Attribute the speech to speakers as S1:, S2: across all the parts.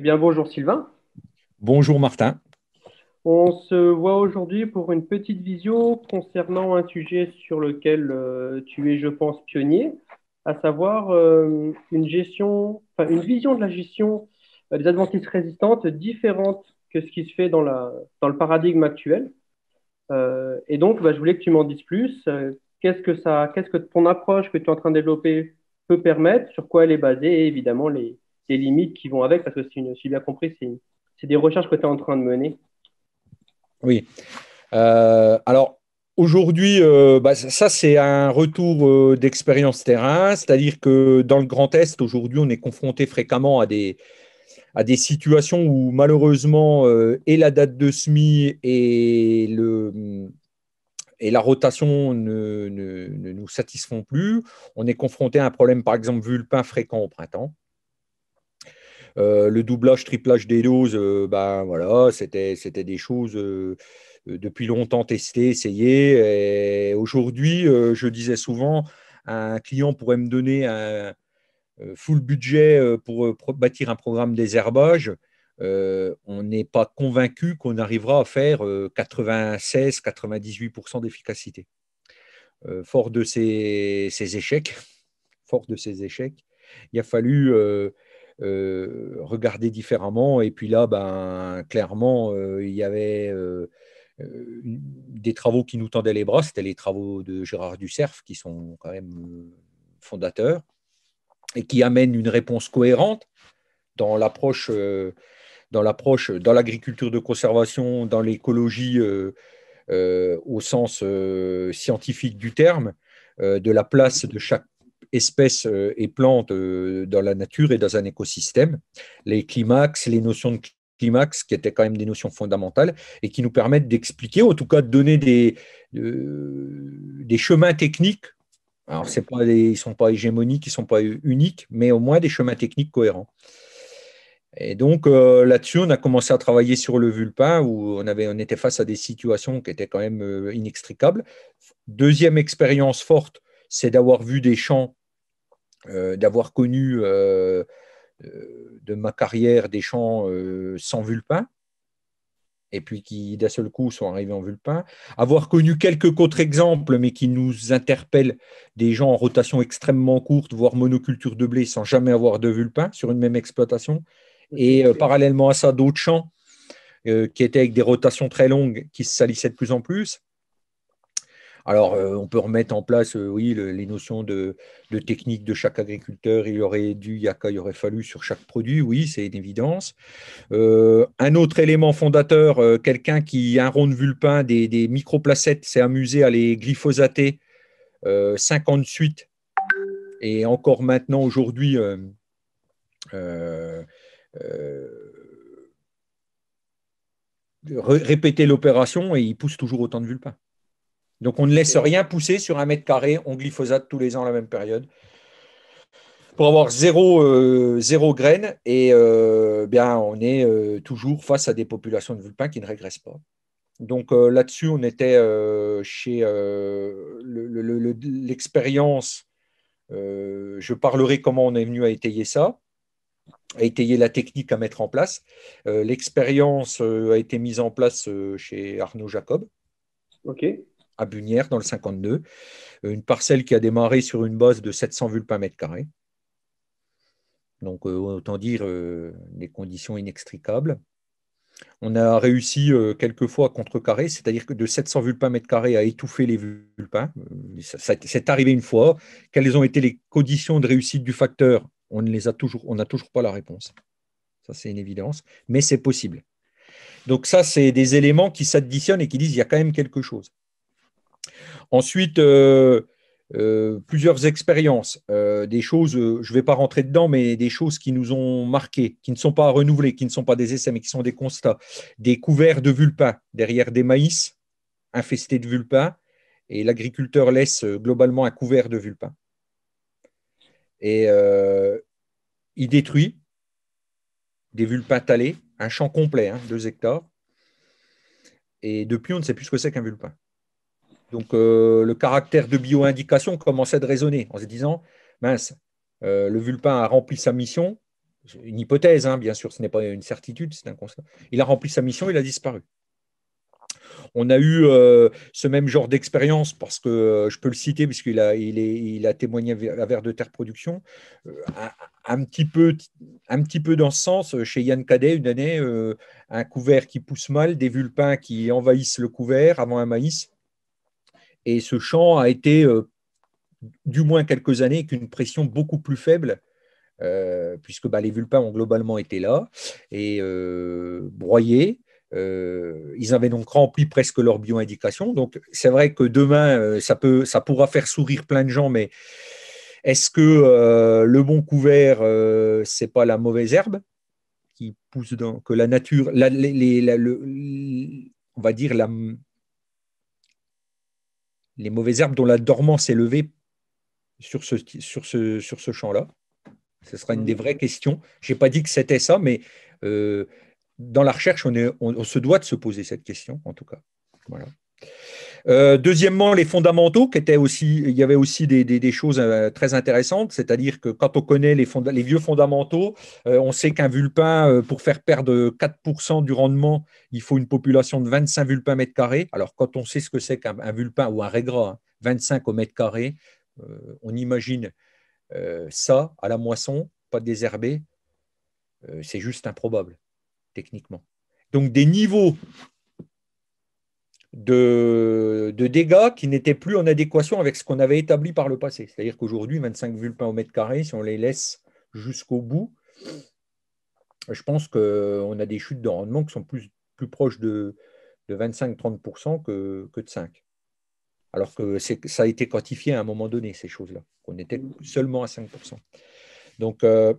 S1: Eh bien, bonjour Sylvain.
S2: Bonjour Martin.
S1: On se voit aujourd'hui pour une petite visio concernant un sujet sur lequel euh, tu es, je pense, pionnier, à savoir euh, une, gestion, une vision de la gestion des adventices résistantes différente que ce qui se fait dans, la, dans le paradigme actuel. Euh, et donc, bah, je voulais que tu m'en dises plus. qu'est-ce que ça, qu'est-ce que ton approche que tu es en train de développer peut permettre, sur quoi elle est basée et évidemment les, limites qui vont avec, parce que si j'ai bien compris, c'est des recherches que tu es en train de mener.
S2: Oui. Euh, alors, Aujourd'hui, euh, bah, ça, c'est un retour euh, d'expérience terrain, c'est-à-dire que dans le Grand Est, aujourd'hui, on est confronté fréquemment à des, à des situations où malheureusement, et la date de semis et, le, et la rotation ne, nous satisfont plus. On est confronté à un problème, par exemple, vu le pain fréquent au printemps. Euh, le doublage, triplage des doses, euh, ben voilà, c'était des choses euh, depuis longtemps testées, essayées. Aujourd'hui, je disais souvent, un client pourrait me donner un full budget pour bâtir un programme d'ésherbage. on n'est pas convaincu qu'on arrivera à faire 96-98% d'efficacité. fort de ces, échecs, fort de ces échecs, il a fallu euh, regarder différemment. Et puis là, ben, clairement, euh, il y avait euh, des travaux qui nous tendaient les bras. C'était les travaux de Gérard Dusserf, qui sont quand même fondateurs, et qui amènent une réponse cohérente dans l'approche, dans l'approche, dans l'agriculture de conservation, dans l'écologie au sens scientifique du terme de la place de chaque espèces euh, et plantes euh, dans la nature et dans un écosystème, les climax, les notions de climax, qui étaient quand même des notions fondamentales et qui nous permettent d'expliquer, ou en tout cas de donner des, des chemins techniques. Alors, c'est pas ils sont pas hégémoniques, ils ne sont pas uniques, mais au moins des chemins techniques cohérents. Et donc euh, là-dessus, on a commencé à travailler sur le vulpin où on, avait, on était face à des situations qui étaient quand même inextricables. Deuxième expérience forte, c'est d'avoir vu des champs euh, d'avoir connu euh, euh, de ma carrière des champs sans vulpin, et puis qui d'un seul coup sont arrivés en vulpin. Avoir connu quelques contre-exemples, mais qui nous interpellent des gens en rotation extrêmement courte, voire monoculture de blé, sans jamais avoir de vulpin sur une même exploitation. Et parallèlement à ça, d'autres champs qui étaient avec des rotations très longues, qui se salissaient de plus en plus. Alors, euh, on peut remettre en place, euh, oui, les notions de, technique de chaque agriculteur. Il aurait dû, il, y aurait fallu sur chaque produit, oui, c'est une évidence. Euh, un autre élément fondateur, quelqu'un qui, un rond de vulpin, des, microplacettes, s'est amusé à les glyphosater 58. Et encore maintenant, aujourd'hui, répéter l'opération et il pousse toujours autant de vulpins. Donc on ne laisse euh, rien pousser sur un mètre carré, on glyphosate tous les ans à la même période. Pour avoir zéro, euh, graine, et euh, bien on est toujours face à des populations de vulpins qui ne régressent pas. Donc là-dessus, on était chez l'expérience. je parlerai comment on est venu à étayer ça, à étayer la technique à mettre en place. L'expérience a été mise en place chez Arnaud Jacob. OK à Bunière, dans le 52. Euh, une parcelle qui a démarré sur une base de 700 vulpins mètres mètre carré. Donc, euh, autant dire euh, des conditions inextricables. On a réussi quelquefois à contrecarrer, c'est-à-dire que de 700 vulpins mètre carré à étouffer les vulpins. C'est arrivé une fois. Quelles ont été les conditions de réussite du facteur On ne les a toujours, on n'a toujours pas la réponse. Ça, c'est une évidence, mais c'est possible. Donc ça, c'est des éléments qui s'additionnent et qui disent qu'il y a quand même quelque chose. Ensuite, euh, euh, plusieurs expériences, euh, des choses, je ne vais pas rentrer dedans, mais des choses qui nous ont marquées, qui ne sont pas à renouveler, qui ne sont pas des essais, mais qui sont des constats. Des couverts de vulpins derrière des maïs infestés de vulpins. et l'agriculteur laisse globalement un couvert de vulpins. Et il détruit des vulpins talés, un champ complet, hein, deux hectares. Et depuis, on ne sait plus ce que c'est qu'un vulpin. Donc euh, le caractère de bio-indication commençait de résonner en se disant, mince, euh, le vulpin a rempli sa mission, une hypothèse, hein, bien sûr, ce n'est pas une certitude, c'est un constat. Il a rempli sa mission, il a disparu. On a eu euh, ce même genre d'expérience parce que je peux le citer puisqu'il a, il, a témoigné à Vers de Terre Production, un, petit peu, un petit peu dans ce sens chez Yann Cadet une année, un couvert qui pousse mal, des vulpins qui envahissent le couvert avant un maïs. Et ce champ a été, euh, du moins quelques années, qu'une pression beaucoup plus faible, euh, puisque bah, les vulpins ont globalement été là et euh, broyés. ils avaient donc rempli presque leur bio-indication. Donc, c'est vrai que demain, ça, peut, ça pourra faire sourire plein de gens, mais est-ce que le bon couvert, c'est pas la mauvaise herbe qui pousse dans que la nature, on va dire la, les mauvaises herbes dont la dormance est levée sur ce, sur ce, sur ce champ-là. Ce sera une des hmm. vraies questions. Je n'ai pas dit que c'était ça, mais euh, dans la recherche, on, est, on, se doit de se poser cette question, en tout cas. Voilà. Euh, deuxièmement, les fondamentaux, qui aussi, il y avait aussi des, choses euh, très intéressantes, c'est-à-dire que quand on connaît les, vieux fondamentaux, euh, on sait qu'un vulpin, pour faire perdre 4% du rendement, il faut une population de 25 vulpins mètre carré. Alors, quand on sait ce que c'est qu'un vulpin ou un régras, 25 hein, au mètre carré, on imagine ça à la moisson, pas désherbé, c'est juste improbable, techniquement. Donc, des niveaux de, dégâts qui n'étaient plus en adéquation avec ce qu'on avait établi par le passé. C'est-à-dire qu'aujourd'hui, 25 vulpins au mètre carré, si on les laisse jusqu'au bout, je pense qu'on a des chutes de rendement qui sont plus, plus proches de, 25-30% que, de 5. Alors que ça a été quantifié à un moment donné, ces choses-là. qu'on était seulement à 5%. Donc, euh,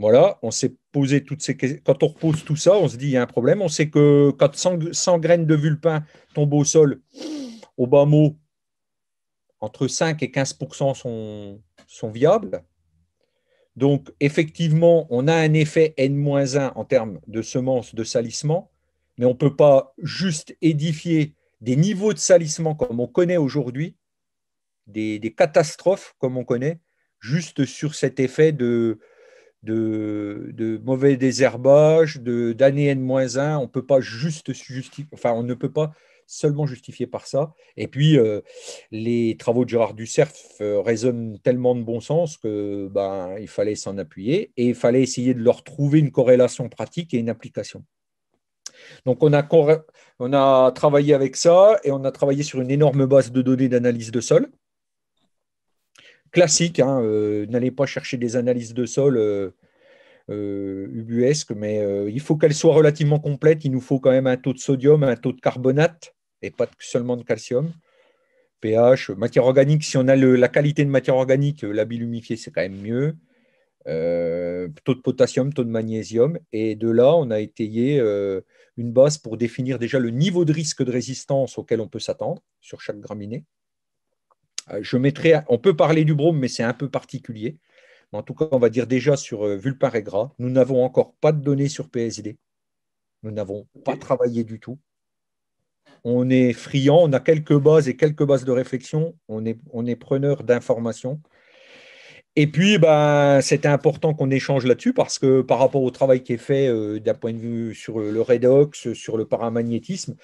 S2: voilà, on s'est posé toutes ces Quand on repose tout ça, on se dit il y a un problème. On sait que quand 100, graines de vulpin tombent au sol, au bas mot, entre 5 et 15 sont, sont viables. Donc, effectivement, on a un effet N-1 en termes de semences, de salissement, mais on ne peut pas juste édifier des niveaux de salissement comme on connaît aujourd'hui, des, catastrophes comme on connaît, juste sur cet effet de, de, mauvais désherbage, d'année N-1. On peut pas juste justifier, enfin, on ne peut pas seulement justifier par ça. Et puis, euh, les travaux de Gérard Dusserf euh, résonnent tellement de bon sens que ben, il fallait s'en appuyer et il fallait essayer de leur trouver une corrélation pratique et une application. Donc, on a, on a travaillé avec ça et on a travaillé sur une énorme base de données d'analyse de sol classique. Hein, euh, n'allez pas chercher des analyses de sol euh, euh, ubuesques, mais il faut qu'elles soient relativement complètes. Il nous faut quand même un taux de sodium, un taux de carbonate et pas seulement de calcium. pH, matière organique, si on a la qualité de matière organique, la bile humifiée, c'est quand même mieux. taux de potassium, taux de magnésium. Et de là, on a étayé une base pour définir déjà le niveau de risque de résistance auquel on peut s'attendre sur chaque graminée. Euh, on peut parler du brome, mais c'est un peu particulier. En tout cas, on va dire déjà sur euh, Vulpar et Gras, nous n'avons encore pas de données sur PSD. Nous n'avons pas travaillé du tout. On est friand, on a quelques bases et quelques bases de réflexion. On est, preneur d'informations. Et puis, ben, c'est important qu'on échange là-dessus parce que par rapport au travail qui est fait euh, d'un point de vue sur le redox, sur le paramagnétisme,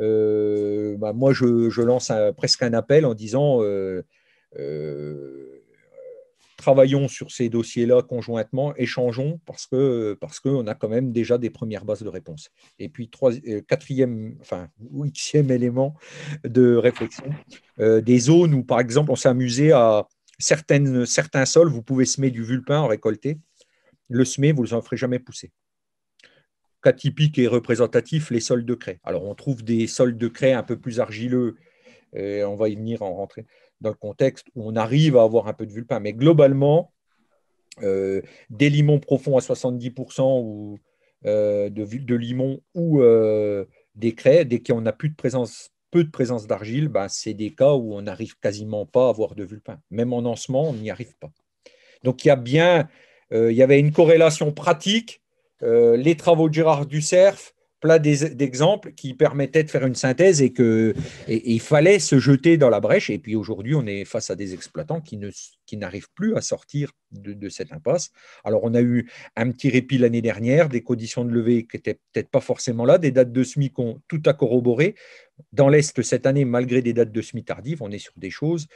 S2: euh, bah, moi, je, lance presque un appel en disant euh, euh, travaillons sur ces dossiers-là conjointement, échangeons, parce que parce qu'on a quand même déjà des premières bases de réponse. Et puis, quatrième, enfin, huitième élément de réflexion, des zones où, par exemple, on s'est amusé à certaines, certains sols, vous pouvez semer du vulpin en récolté, Le semer, vous ne le ferez jamais pousser cas typique et représentatif, les sols de craie. Alors, on trouve des sols de craie un peu plus argileux, on va y venir en rentrer dans le contexte où on arrive à avoir un peu de vulpin. Mais globalement, euh, des limons profonds à 70% euh, de, de ou euh, des craies, dès qu'on a plus de présence peu de présence d'argile, ben, c'est des cas où on n'arrive quasiment pas à avoir de vulpin. Même en lancement, on n'y arrive pas. Donc il y a bien, il y avait une corrélation pratique euh, les travaux de Gérard Ducerf, plein d'exemples qui permettaient de faire une synthèse et qu'il fallait se jeter dans la brèche. Et puis aujourd'hui, on est face à des exploitants qui n'arrivent plus à sortir de, cette impasse. Alors on a eu un petit répit l'année dernière, des conditions de levée qui n'étaient peut-être pas forcément là, des dates de semis qui ont tout à corroborer. Dans l'est cette année, malgré des dates de semis tardives, on est sur des choses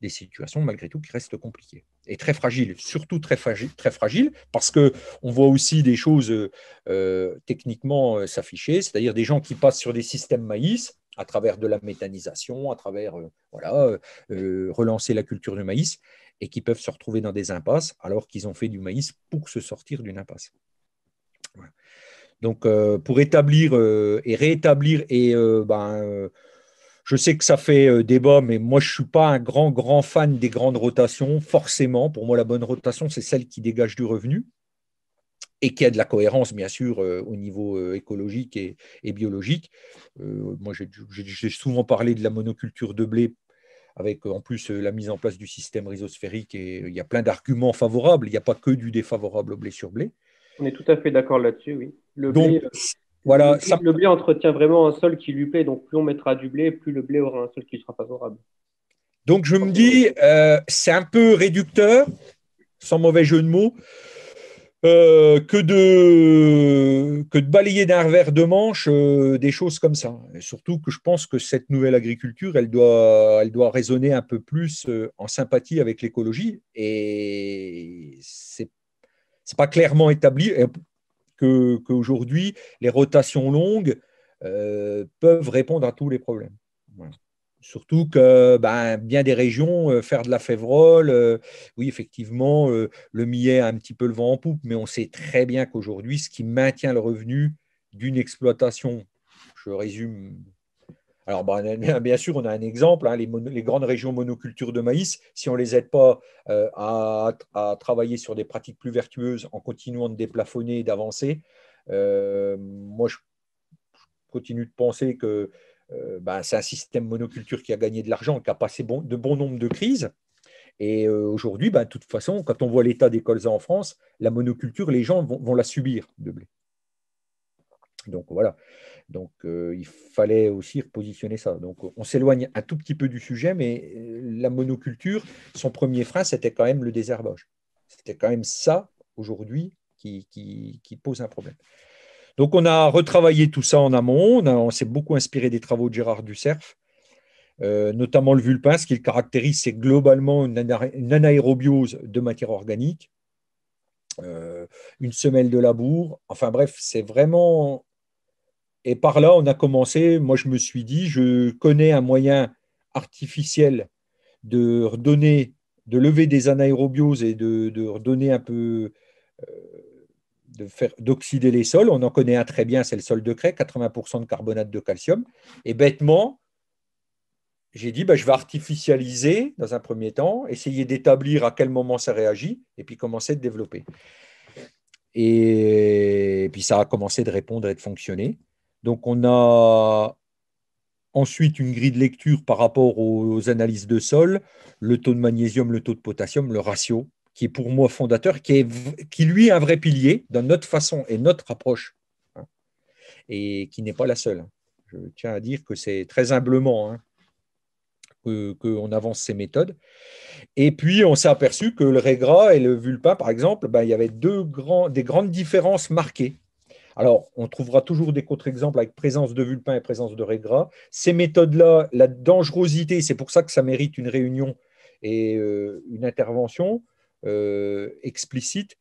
S2: des situations malgré tout qui restent compliquées et très fragiles, surtout très fragiles, très fragile parce que on voit aussi des choses euh, euh, techniquement euh, s'afficher, c'est-à-dire des gens qui passent sur des systèmes maïs à travers de la méthanisation, à travers relancer la culture du maïs et qui peuvent se retrouver dans des impasses alors qu'ils ont fait du maïs pour se sortir d'une impasse. Donc pour établir et réétablir et ben je sais que ça fait euh, débat, mais moi, je ne suis pas un grand, grand fan des grandes rotations, forcément. Pour moi, la bonne rotation, c'est celle qui dégage du revenu et qui a de la cohérence, bien sûr, euh, au niveau euh, écologique et, biologique. moi, j'ai souvent parlé de la monoculture de blé avec en plus la mise en place du système rhizosphérique, et il y a plein d'arguments favorables, il n'y a pas que du
S1: défavorable au blé sur blé. On est tout à fait d'accord là-dessus, oui. Le blé, le, blé entretient vraiment un sol qui lui plaît, donc plus on mettra du blé, plus le blé aura un sol qui sera favorable.
S2: Donc je me dis, euh, c'est un peu réducteur, sans mauvais jeu de mots, euh, que, de, balayer d'un revers de manche euh, des choses comme ça. Et surtout que je pense que cette nouvelle agriculture, elle doit, elle résonner un peu plus en sympathie avec l'écologie. Et c'est pas clairement établi qu'aujourd'hui, les rotations longues euh, peuvent répondre à tous les problèmes. Surtout que ben, bien des régions, euh, faire de la févrole, euh, oui, effectivement, le millet a un petit peu le vent en poupe, mais on sait très bien qu'aujourd'hui, ce qui maintient le revenu d'une exploitation, je résume alors, bah, bien sûr, on a un exemple, hein, les, grandes régions monoculture de maïs, si on ne les aide pas euh, à, travailler sur des pratiques plus vertueuses en continuant de déplafonner et d'avancer, euh, moi, je continue de penser que euh, bah, c'est un système monoculture qui a gagné de l'argent, qui a passé de bon nombre de crises. Et aujourd'hui, bah, de toute façon, quand on voit l'état des colza en France, la monoculture, les gens vont, vont la subir de blé. Donc voilà. Donc, euh, il fallait aussi repositionner ça. Donc, on s'éloigne un tout petit peu du sujet, mais euh, la monoculture, son premier frein, c'était quand même le désherbage. C'était quand même ça, aujourd'hui, qui, pose un problème. Donc, on a retravaillé tout ça en amont. On, s'est beaucoup inspiré des travaux de Gérard Dusserf, euh, notamment le vulpin. Ce qu'il caractérise, c'est globalement une, anaérobiose de matière organique, une semelle de labour. Enfin, bref, c'est vraiment et par là, on a commencé, moi je me suis dit, je connais un moyen artificiel de redonner, de lever des anaérobioses et de, redonner un peu, euh, d'oxyder les sols. On en connaît un très bien, c'est le sol de craie, 80% de carbonate de calcium. Et bêtement, j'ai dit, ben, je vais artificialiser dans un premier temps, essayer d'établir à quel moment ça réagit, et puis commencer de développer. Et, et puis ça a commencé de répondre et de fonctionner. Donc on a ensuite une grille de lecture par rapport aux analyses de sol, le taux de magnésium, le taux de potassium, le ratio, qui est pour moi fondateur, qui, est, qui lui est un vrai pilier dans notre façon et notre approche, hein, et qui n'est pas la seule. Hein. Je tiens à dire que c'est très humblement hein, qu'on avance ces méthodes. Et puis, on s'est aperçu que le régras et le Vulpin, par exemple, ben, il y avait deux des grandes différences marquées alors, on trouvera toujours des contre-exemples avec présence de vulpin et présence de régras. Ces méthodes-là, la dangerosité, c'est pour ça que ça mérite une réunion et euh, une intervention euh, explicite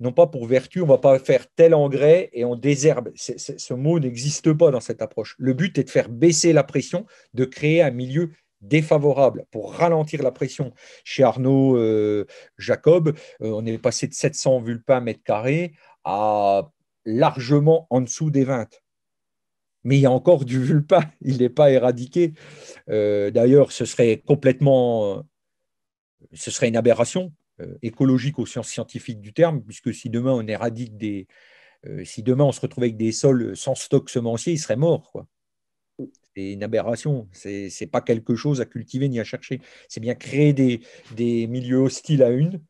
S2: non pas pour vertu, on ne va pas faire tel engrais et on désherbe. ce mot n'existe pas dans cette approche. Le but est de faire baisser la pression, de créer un milieu défavorable pour ralentir la pression. Chez Arnaud euh, Jacob, on est passé de 700 vulpins mètre carré à largement en dessous des 20. Mais il y a encore du vulpa, il n'est pas éradiqué. Euh, d'ailleurs, ce serait complètement, euh, ce serait une aberration euh, écologique aux sciences scientifiques du terme, puisque si demain on éradique des, si demain on se retrouve avec des sols sans stock semencier, il serait mort, C'est une aberration. C'est n'est pas quelque chose à cultiver ni à chercher. C'est bien créer des, des, milieux hostiles à une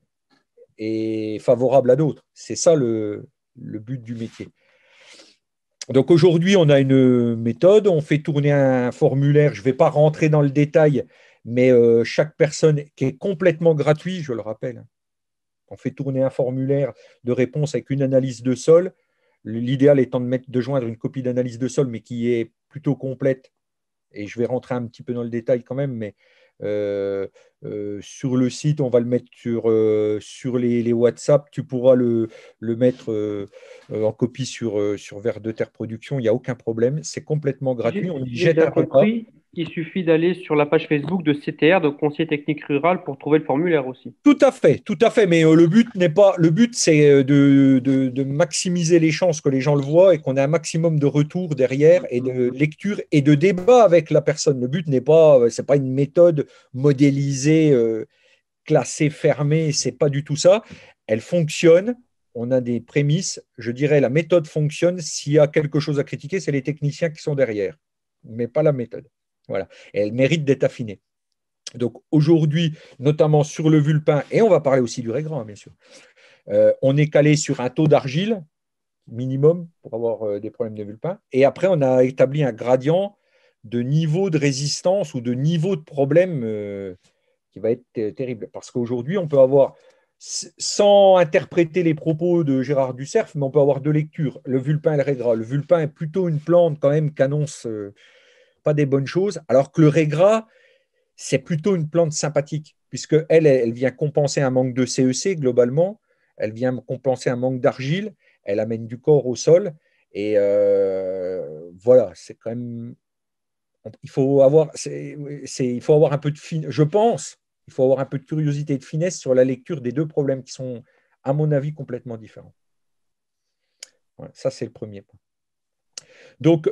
S2: et favorables à d'autres. C'est ça le, le but du métier. Donc aujourd'hui, on a une méthode, on fait tourner un formulaire, je ne vais pas rentrer dans le détail, mais euh, chaque personne qui est complètement gratuit, je le rappelle, on fait tourner un formulaire de réponse avec une analyse de sol. L'idéal étant de, mettre, de joindre une copie d'analyse de sol, mais qui est plutôt complète. Et je vais rentrer un petit peu dans le détail quand même, mais euh, euh, sur le site, on va le mettre sur, euh, les, WhatsApp. Tu pourras le, mettre en copie sur, sur Vers de Terre Production. Il n'y a aucun problème. C'est complètement gratuit. On y jette un repas.
S1: Il suffit d'aller sur la page Facebook de CTR, de Conseiller Technique Rural, pour trouver le formulaire aussi.
S2: Tout à fait, tout à fait. Mais euh, le but n'est pas, le but c'est euh, de, maximiser les chances que les gens le voient et qu'on ait un maximum de retours derrière et de lecture et de débat avec la personne. Le but n'est pas, euh, c'est pas une méthode modélisée, classée, fermée. Ce n'est pas du tout ça. Elle fonctionne on a des prémices. Je dirais la méthode fonctionne. S'il y a quelque chose à critiquer, c'est les techniciens qui sont derrière, mais pas la méthode. Voilà. elle mérite d'être affinée. Donc aujourd'hui, notamment sur le vulpin, et on va parler aussi du régras, hein, bien sûr, euh, on est calé sur un taux d'argile minimum pour avoir euh, des problèmes de vulpin. Et après, on a établi un gradient de niveau de résistance ou de niveau de problème euh, qui va être terrible. Parce qu'aujourd'hui, on peut avoir, sans interpréter les propos de Gérard Ducerf, mais on peut avoir deux lectures, le vulpin et le régras. Le vulpin est plutôt une plante quand même qu'annonce des bonnes choses, alors que le régras, c'est plutôt une plante sympathique, puisque elle, elle vient compenser un manque de CEC e globalement, elle vient compenser un manque d'argile, elle amène du corps au sol, et euh, voilà, c'est quand même. Il faut avoir, c'est, il faut avoir un peu de je pense, il faut avoir un peu de curiosité et de finesse sur la lecture des deux problèmes qui sont, à mon avis, complètement différents. ça, c'est le premier point. Donc,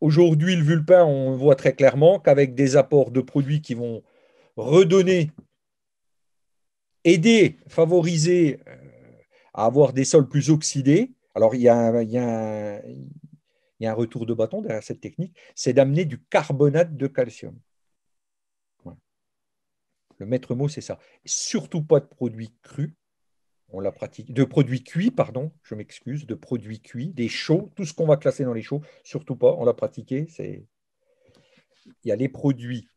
S2: Aujourd'hui, le vulpin, on voit très clairement qu'avec des apports de produits qui vont redonner, aider, favoriser euh, à avoir des sols plus oxydés, alors il y a, un, retour de bâton derrière cette technique, c'est d'amener du carbonate de calcium. Le maître mot, c'est ça. surtout pas de produits crus, on la pratique, de produits cuits, pardon, je m'excuse, de produits cuits, des chauds, tout ce qu'on va classer dans les chauds, surtout pas, on l'a pratiqué. C'est... Il y a les produits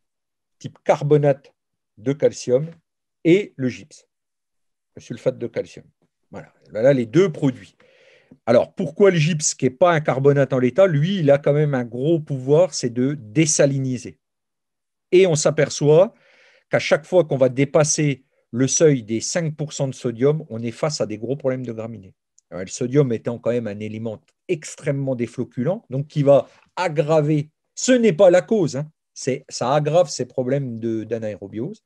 S2: type carbonate de calcium et le gypse, le sulfate de calcium. Voilà, là, les deux produits. Alors, pourquoi le gypse, qui n'est pas un carbonate en l'état, lui, il a quand même un gros pouvoir, c'est de désaliniser. Et on s'aperçoit qu'à chaque fois qu'on va dépasser le seuil des 5% de sodium, on est face à des gros problèmes de graminées. le sodium étant quand même un élément extrêmement défloculant, donc qui va aggraver, ce n'est pas la cause, hein, ça aggrave ces problèmes d'anaérobiose.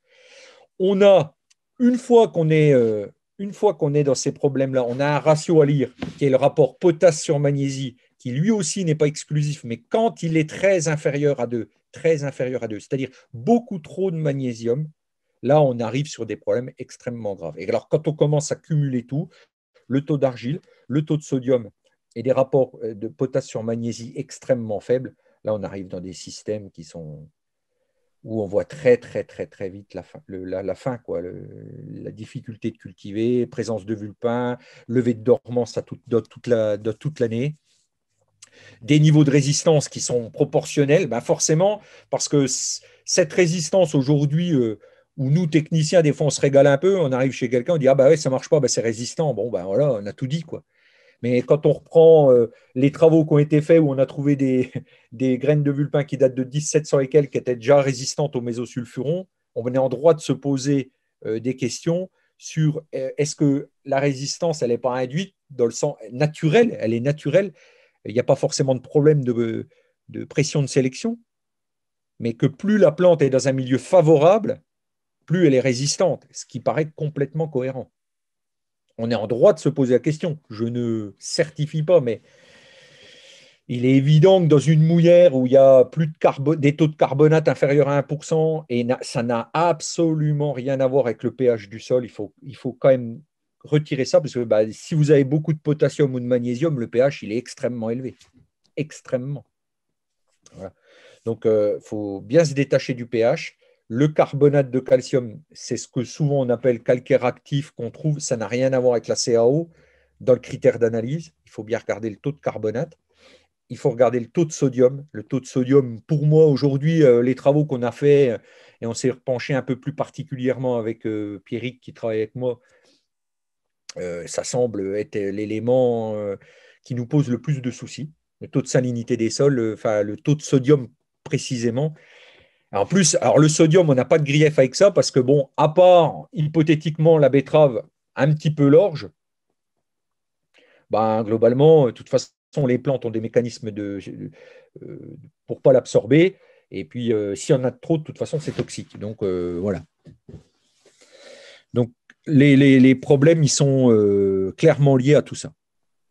S2: On a, une fois qu'on est, euh, une fois qu'on est dans ces problèmes-là, on a un ratio à lire qui est le rapport potasse sur magnésie, qui lui aussi n'est pas exclusif, mais quand il est très inférieur à 2, très inférieur à 2, c'est-à-dire beaucoup trop de magnésium, Là, on arrive sur des problèmes extrêmement graves. Et alors, quand on commence à cumuler tout, le taux d'argile, le taux de sodium et des rapports euh, de potassium sur magnésie extrêmement faibles, là, on arrive dans des systèmes qui sont où on voit très très très très vite la fin, la, quoi, la difficulté de cultiver, présence de vulpins, levée de dormance toute, toute l'année, des niveaux de résistance qui sont proportionnels, ben, forcément parce que cette résistance aujourd'hui euh, où nous, techniciens, des fois, on se régale un peu, on arrive chez quelqu'un, on dit Ah, ben ouais, ça marche pas, bah, c'est résistant. Bon, ben voilà, on a tout dit, quoi. Mais quand on reprend euh, les travaux qui ont été faits, où on a trouvé des, graines de vulpins qui datent de 1700 et quelques, qui étaient déjà résistantes aux mésosulfurons, on venait en droit de se poser euh, des questions sur euh, est-ce que la résistance, elle n'est pas induite dans le sens naturel, elle est naturelle, il n'y a pas forcément de problème de, de pression de sélection, mais que plus la plante est dans un milieu favorable, plus elle est résistante, ce qui paraît complètement cohérent. On est en droit de se poser la question. Je ne certifie pas, mais il est évident que dans une mouillère où il y a plus de carbone, des taux de carbonate inférieurs à 1%, et ça n'a absolument rien à voir avec le pH du sol, il faut, il faut quand même retirer ça, parce que bah, si vous avez beaucoup de potassium ou de magnésium, le pH, il est extrêmement élevé. Extrêmement. Donc, il euh, faut bien se détacher du pH. Le carbonate de calcium, c'est ce que souvent on appelle calcaire actif qu'on trouve. Ça n'a rien à voir avec la CAO dans le critère d'analyse. Il faut bien regarder le taux de carbonate. Il faut regarder le taux de sodium. Le taux de sodium, pour moi, aujourd'hui, euh, les travaux qu'on a faits euh, et on s'est penché un peu plus particulièrement avec euh, Pierrick qui travaille avec moi, ça semble être l'élément qui nous pose le plus de soucis. Le taux de salinité des sols, enfin le taux de sodium précisément, en plus, alors le sodium, on n'a pas de grief avec ça parce que, bon, à part hypothétiquement la betterave un petit peu l'orge, ben, globalement, de toute façon, les plantes ont des mécanismes de, euh, pour ne pas l'absorber. Et puis, euh, s'il y en a trop, de toute façon, c'est toxique. Donc, euh, voilà. Donc, les, problèmes, ils sont clairement liés à tout ça.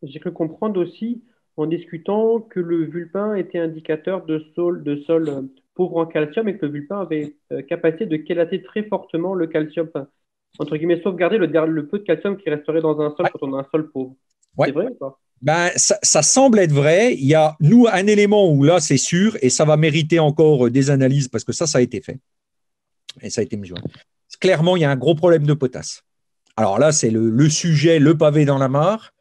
S1: J'ai cru comprendre aussi, en discutant, que le vulpin était indicateur de sol, de sol pauvre en calcium et que le vulpin avait euh, capacité de chélater très fortement le calcium, entre guillemets, sauvegarder le, peu de calcium qui resterait dans un sol quand on a un sol pauvre. C'est vrai ou pas
S2: ben, ça, semble être vrai. Il y a, nous, un élément où là, c'est sûr, et ça va mériter encore euh, des analyses parce que ça, ça a été fait. Et ça a été mesuré. Clairement, il y a un gros problème de potasse. Alors là, c'est le, sujet, le pavé dans la mare.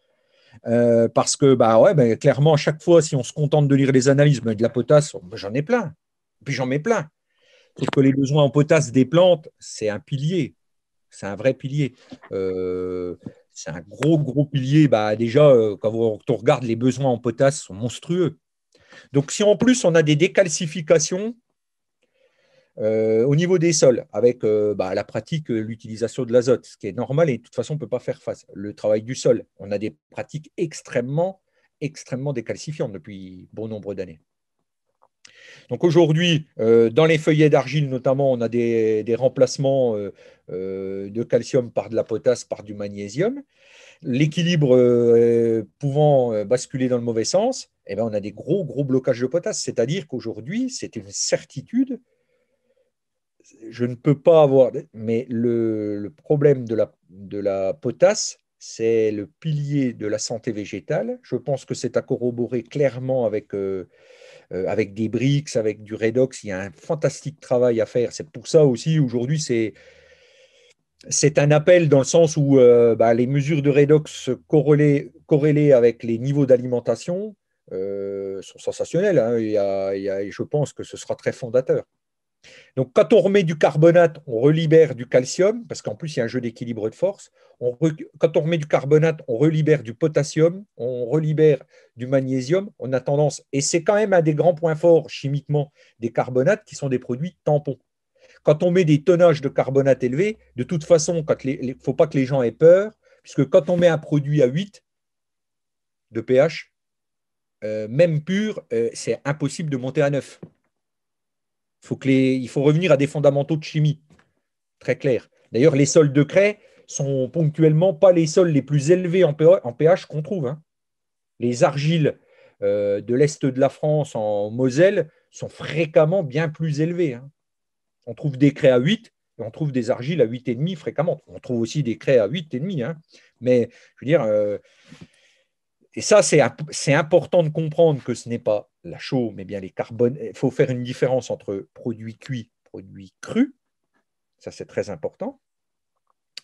S2: Euh, parce que bah ouais, ben, clairement, à chaque fois, si on se contente de lire les analyses, ben, de la potasse, oh, j'en ai plein puis j'en mets plein. Sauf que les besoins en potasse des plantes, c'est un pilier. C'est un vrai pilier. Euh, c'est un gros, gros pilier. Bah, déjà, euh, quand on regarde, les besoins en potasse sont monstrueux. Donc, si en plus on a des décalcifications euh, au niveau des sols, avec bah, la pratique, l'utilisation de l'azote, ce qui est normal et de toute façon, on ne peut pas faire face. Le travail du sol, on a des pratiques extrêmement, extrêmement décalcifiantes depuis bon nombre d'années. Donc aujourd'hui, euh, dans les feuillets d'argile notamment, on a des, remplacements euh, euh, de calcium par de la potasse, par du magnésium. L'équilibre pouvant basculer dans le mauvais sens, eh ben, on a des gros, gros blocages de potasse. C'est-à-dire qu'aujourd'hui, c'est une certitude. Je ne peux pas avoir... Mais le, problème de la, de la potasse, c'est le pilier de la santé végétale. Je pense que c'est à corroborer clairement avec... Euh, avec des briques avec du redox. Il y a un fantastique travail à faire. C'est pour ça aussi, aujourd'hui, c'est c'est un appel dans le sens où euh, bah, les mesures de redox corrélées, avec les niveaux d'alimentation euh, sont sensationnelles. et, hein. je pense que ce sera très fondateur. Donc, quand on remet du carbonate, on relibère du calcium, parce qu'en plus, il y a un jeu d'équilibre de force. Quand on remet du carbonate, on relibère du potassium, on relibère du magnésium. On a tendance, et c'est quand même un des grands points forts chimiquement des carbonates, qui sont des produits tampons. Quand on met des tonnages de carbonate élevés, de toute façon, il ne faut pas que les gens aient peur, puisque quand on met un produit à 8 de pH, euh, même pur, euh, c'est impossible de monter à 9 il faut revenir à des fondamentaux de chimie, très clair. D'ailleurs, les sols de craie sont ponctuellement pas les sols les plus élevés en pH qu'on trouve. Hein. Les argiles euh, de l'est de la France, en Moselle, sont fréquemment bien plus élevées. Hein. On trouve des craies à 8 et on trouve des argiles à 8,5 fréquemment. On trouve aussi des craies à 8,5. Hein. Mais je veux dire, euh, et ça, c'est important de comprendre que ce n'est pas la chaux, mais bien les carbones. Il faut faire une différence entre produits cuits, produits crus. Ça, c'est très important.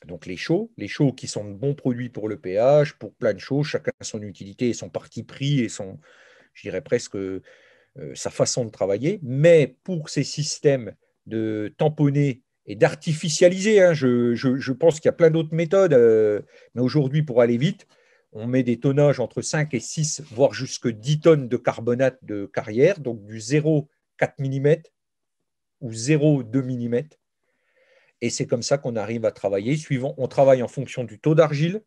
S2: Donc les chaux, les chaux qui sont de bons produits pour le pH, pour plein de choses, chacun son utilité son parti pris et son, je dirais presque, euh, sa façon de travailler. Mais pour ces systèmes de tamponner et d'artificialiser, hein, je, pense qu'il y a plein d'autres méthodes, euh, mais aujourd'hui, pour aller vite, on met des tonnages entre 5 et 6, voire jusque 10 tonnes de carbonate de carrière, donc du 0,4 mm ou 0,2 mm. Et c'est comme ça qu'on arrive à travailler. Suivant, on travaille en fonction du taux d'argile,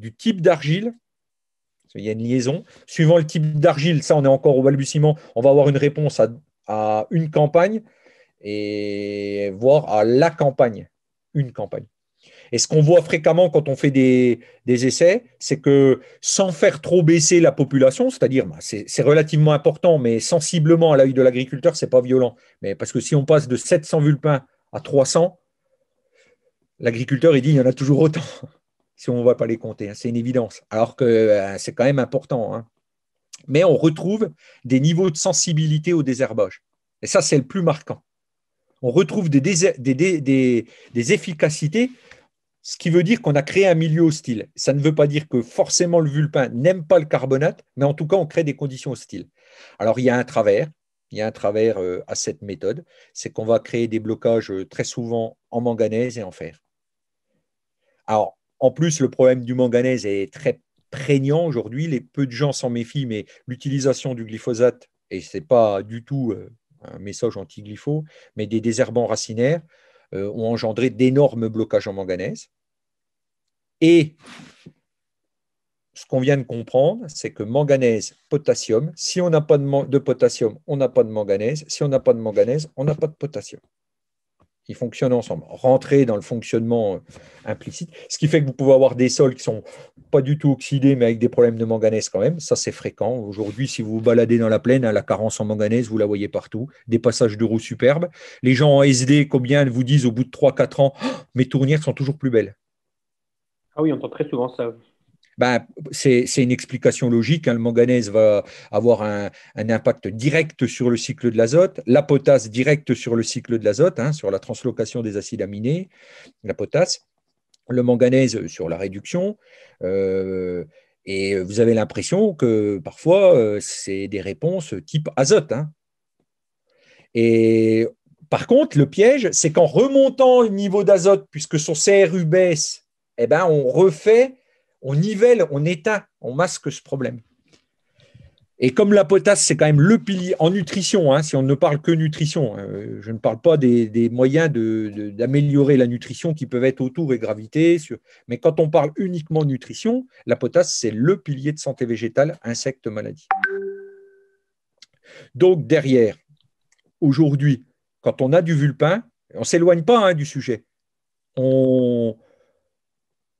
S2: du type d'argile. Il y a une liaison. Suivant le type d'argile, ça on est encore au balbutiement, on va avoir une réponse à, une campagne et voire à la campagne. Une campagne. Et ce qu'on voit fréquemment quand on fait des, essais, c'est que sans faire trop baisser la population, c'est-à-dire bah, c'est relativement important, mais sensiblement à l'œil de l'agriculteur, ce n'est pas violent. Mais parce que si on passe de 700 vulpins à 300, l'agriculteur il dit il y en a toujours autant si on ne va pas les compter. Hein. c'est une évidence. Alors que euh, c'est quand même important. Hein. Mais on retrouve des niveaux de sensibilité au désherbage. Et ça, c'est le plus marquant. On retrouve des, des, des efficacités ce qui veut dire qu'on a créé un milieu hostile. Ça ne veut pas dire que forcément le vulpin n'aime pas le carbonate, mais en tout cas, on crée des conditions hostiles. Alors, il y a un travers, il y a un travers euh, à cette méthode, c'est qu'on va créer des blocages euh, très souvent en manganèse et en fer. Alors, en plus, le problème du manganèse est très prégnant aujourd'hui. Les peu de gens s'en méfient, mais l'utilisation du glyphosate, et ce n'est pas du tout euh, un message anti-glypho, mais des désherbants racinaires ont engendré d'énormes blocages en manganèse. Et ce qu'on vient de comprendre, c'est que manganèse, potassium, si on n'a pas de, potassium, on n'a pas de manganèse. Si on n'a pas de manganèse, on n'a pas de potassium. Ils fonctionnent ensemble. Rentrer dans le fonctionnement euh, implicite, ce qui fait que vous pouvez avoir des sols qui sont pas du tout oxydés, mais avec des problèmes de manganèse quand même. Ça, c'est fréquent. Aujourd'hui, si vous vous baladez dans la plaine, hein, la carence en manganèse, vous la voyez partout. Des passages de roues superbes. Les gens en SD, combien vous disent au bout de 3-4 ans, oh, mes tournières sont toujours plus belles
S1: ah oui, on entend très souvent ça. Ben,
S2: c'est une explication logique. Hein. Le manganèse va avoir un, impact direct sur le cycle de l'azote, la potasse directe sur le cycle de l'azote, hein, sur la translocation des acides aminés, la potasse, le manganèse sur la réduction. Euh, et vous avez l'impression que parfois, euh, c'est des réponses type azote. Hein. Et par contre, le piège, c'est qu'en remontant le niveau d'azote, puisque son CRU baisse, eh ben, on refait, on nivelle, on état, on masque ce problème. Et comme la potasse, c'est quand même le pilier en nutrition, hein, si on ne parle que nutrition, hein, euh, je ne parle pas des, moyens d'améliorer la nutrition qui peuvent être autour et gravité, mais quand on parle uniquement nutrition, la potasse, c'est le pilier de santé végétale, insecte-maladie. Donc derrière, aujourd'hui, quand on a du vulpin, on ne s'éloigne pas hein, du sujet. On,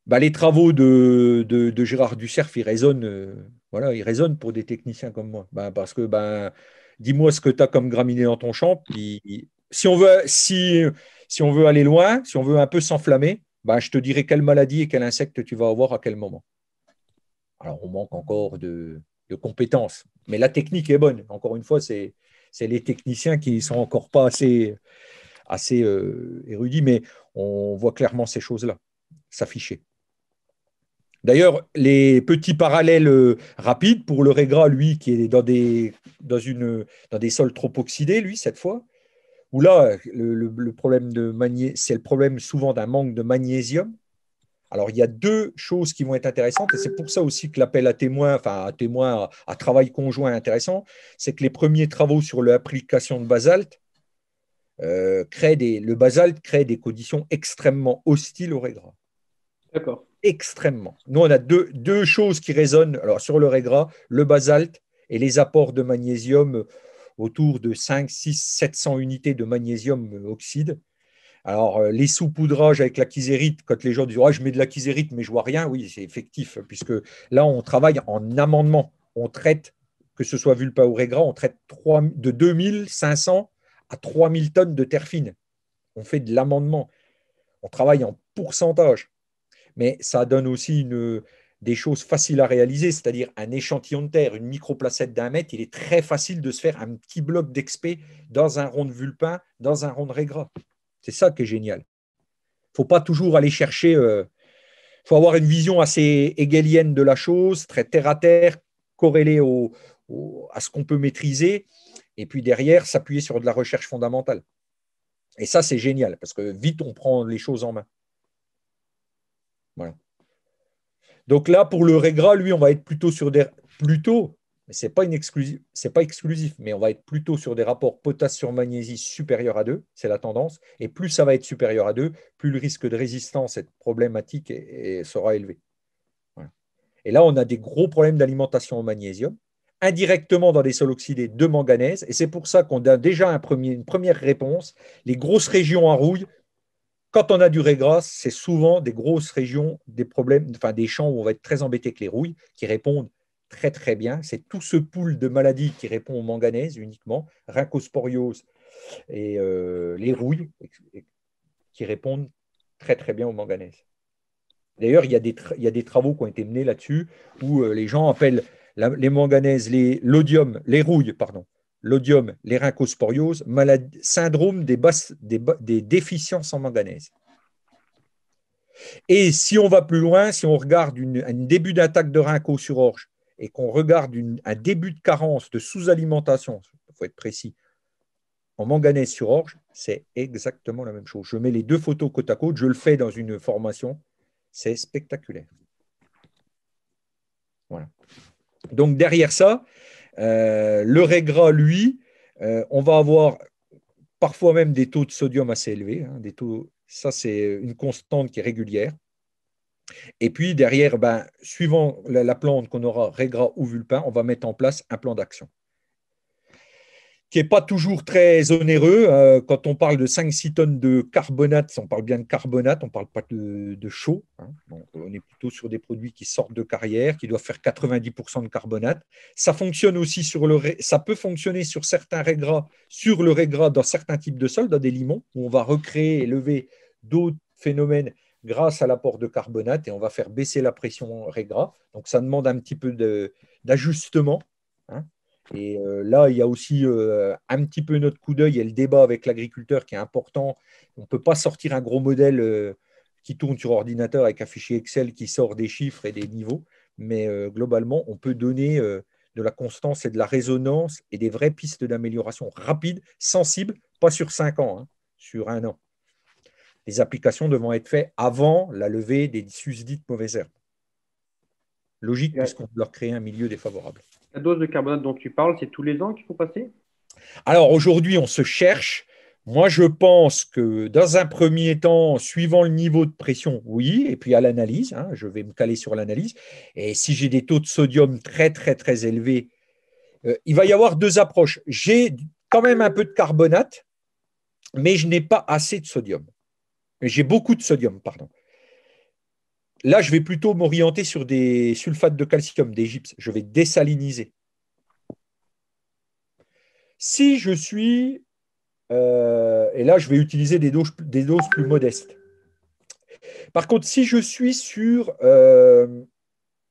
S2: bah, les travaux de, Gérard Ducerf, euh, ils résonnent, pour des techniciens comme moi. Bah, parce que bah, dis-moi ce que tu as comme graminée dans ton champ. si, on veut, aller loin, si on veut un peu s'enflammer, je te dirai quelle maladie et quel insecte tu vas avoir à quel moment. Alors, on manque encore de, compétences. Mais la technique est bonne. Encore une fois, c'est les techniciens qui ne sont encore pas assez, assez euh, érudits, mais on voit clairement ces choses-là s'afficher. D'ailleurs, les petits parallèles euh, rapides pour le régras, lui, qui est dans des, dans, une, dans des sols trop oxydés, lui, cette fois, où là, le, problème de c'est le problème souvent d'un manque de magnésium. Alors, il y a deux choses qui vont être intéressantes, et c'est pour ça aussi que l'appel à témoins, enfin à témoins, à, travail conjoint intéressant, c'est que les premiers travaux sur l'application de basalte, euh, des, le basalte crée des conditions extrêmement hostiles au régras. D'accord extrêmement. Nous, on a deux, choses qui résonnent alors, sur le régras, le basalte et les apports de magnésium autour de 5, 6, 700 unités de magnésium oxyde. Alors, euh, les soupoudrages avec la kizérite, quand les gens disent ah, je mets de la kizérite mais je vois rien, oui, c'est effectif, puisque là, on travaille en amendement. On traite, que ce soit vulpa ou régras, on traite 3, de 2500 à 3000 tonnes de terre fine. On fait de l'amendement. On travaille en pourcentage mais ça donne aussi des choses faciles à réaliser, c'est-à-dire un échantillon de terre, une microplacette d'un mètre, il est très facile de se faire un petit bloc d'expé dans un rond de vulpin, dans un rond de régras. C'est ça qui est génial. Il ne faut pas toujours aller chercher, Il euh, faut avoir une vision assez hegelienne de la chose, très terre-à-terre, corrélée à ce qu'on peut maîtriser, et puis derrière, s'appuyer sur de la recherche fondamentale. Et ça, c'est génial, parce que vite, on prend les choses en main. Donc là, pour le Regra, lui, on va être plutôt sur des plutôt, c'est pas pas exclusif, mais on va être plutôt sur des rapports potassium sur magnésie supérieurs à 2, c'est la tendance, et plus ça va être supérieur à 2, plus le risque de résistance est problématique et, sera élevé. Et là, on a des gros problèmes d'alimentation au magnésium, indirectement dans des sols oxydés de manganèse, et c'est pour ça qu'on a déjà une première réponse. Les grosses régions en rouille, quand on a du régras, c'est souvent des grosses régions, des problèmes, enfin des champs où on va être très embêté avec les rouilles, qui répondent très très bien. C'est tout ce pool de maladies qui répond au manganèse uniquement, rhinchosporiose et euh, les rouilles, qui répondent très très bien au manganèse. D'ailleurs, il, y a des travaux qui ont été menés là-dessus où euh, les gens appellent les manganèses, l'odium, les rouilles, pardon, l'odium, les maladie, syndrome des, déficiences en manganèse. Et si on va plus loin, si on regarde un début d'attaque de rhinco sur orge et qu'on regarde un début de carence, de sous-alimentation, il faut être précis, en manganèse sur orge, c'est exactement la même chose. Je mets les deux photos côte à côte, je le fais dans une formation, c'est spectaculaire. Voilà. Donc derrière ça, euh, le régras lui, euh, on va avoir parfois même des taux de sodium assez élevés. Hein. des taux, ça, c'est une constante qui est régulière. Et puis derrière, ben, suivant la, plante qu'on aura, régras ou vulpin, on va mettre en place un plan d'action qui n'est pas toujours très onéreux. Euh, quand on parle de 5-6 tonnes de carbonate, on parle bien de carbonate, on ne parle pas de, de chaud. Donc, hein. on est plutôt sur des produits qui sortent de carrière, qui doivent faire 90% de carbonate. Ça, fonctionne aussi sur le, ça peut fonctionner sur certains régras sur le régras dans certains types de sols, dans des limons, où on va recréer et lever d'autres phénomènes grâce à l'apport de carbonate et on va faire baisser la pression régras Donc ça demande un petit peu d'ajustement et euh, là, il y a aussi euh, un petit peu notre coup d'œil et le débat avec l'agriculteur qui est important. On ne peut pas sortir un gros modèle euh, qui tourne sur ordinateur avec un fichier Excel qui sort des chiffres et des niveaux, mais globalement, on peut donner de la constance et de la résonance et des vraies pistes d'amélioration rapides, sensibles, pas sur cinq ans, hein, sur un an. Les applications devront être faites avant la levée des dites mauvaises herbes. Logique, puisqu'on leur créer un milieu défavorable.
S1: La dose de carbonate dont tu parles, c'est tous les ans qu'il faut passer
S2: Alors aujourd'hui, on se cherche. Moi, je pense que dans un premier temps, suivant le niveau de pression, oui, et puis à l'analyse, hein, je vais me caler sur l'analyse. Et si j'ai des taux de sodium très, très, très élevés, euh, il va y avoir deux approches. J'ai quand même un peu de carbonate, mais je n'ai pas assez de sodium. J'ai beaucoup de sodium, pardon. Là, je vais plutôt m'orienter sur des sulfates de calcium, des gypses. Je vais désaliniser. Si je suis, euh, et là, je vais utiliser des doses, plus modestes. Par contre, si je suis sur euh,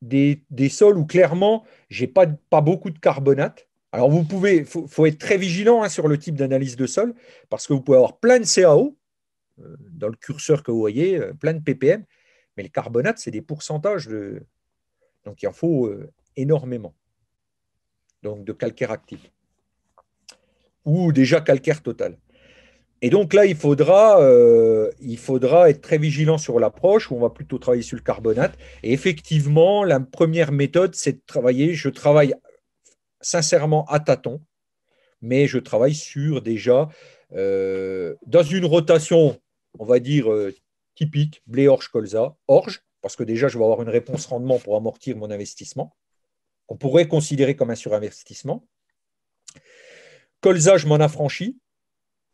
S2: des, sols où clairement, je n'ai pas, beaucoup de carbonate, alors vous pouvez, il faut, être très vigilant hein, sur le type d'analyse de sol, parce que vous pouvez avoir plein de CAO, euh, dans le curseur que vous voyez, plein de ppm, mais le carbonate, c'est des pourcentages de. Donc il en faut euh, énormément. Donc de calcaire actif. Ou déjà calcaire total. Et donc là, il faudra, euh, il faudra être très vigilant sur l'approche où on va plutôt travailler sur le carbonate. Et effectivement, la première méthode, c'est de travailler, je travaille sincèrement à tâtons, mais je travaille sur déjà, euh, dans une rotation, on va dire, typique, blé, orge, colza, orge, parce que déjà, je vais avoir une réponse rendement pour amortir mon investissement, qu'on pourrait considérer comme un surinvestissement. Colza, je m'en affranchis,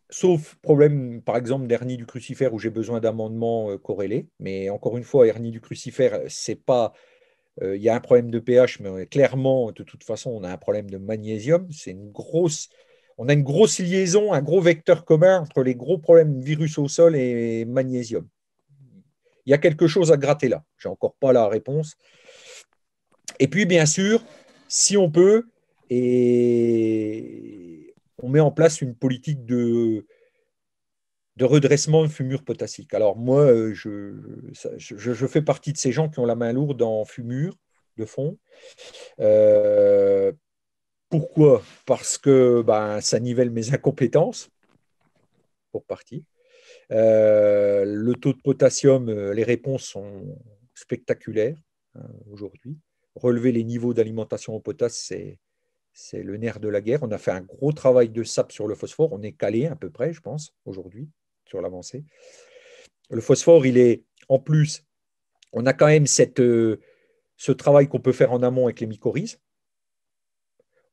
S2: sauf problème, par exemple, d'hernie du crucifère où j'ai besoin d'amendements euh, corrélés. Mais encore une fois, hernie du crucifère, c'est pas. Euh, il y a un problème de pH, mais euh, clairement, de toute façon, on a un problème de magnésium. C'est une grosse. On a une grosse liaison, un gros vecteur commun entre les gros problèmes virus au sol et magnésium il y a quelque chose à gratter là. Je n'ai encore pas la réponse. Et puis, bien sûr, si on peut, et on met en place une politique de, redressement de fumure potassique. Alors moi, je, fais partie de ces gens qui ont la main lourde en fumure de fond. Euh, pourquoi Parce que ben, ça nivelle mes incompétences, pour partie. Euh, le taux de potassium, euh, les réponses sont spectaculaires hein, aujourd'hui. Relever les niveaux d'alimentation au potasse, c'est le nerf de la guerre. On a fait un gros travail de sap sur le phosphore. On est calé à peu près, je pense, aujourd'hui, sur l'avancée. Le phosphore, il est en plus, on a quand même cette, euh, ce travail qu'on peut faire en amont avec les mycorhizes.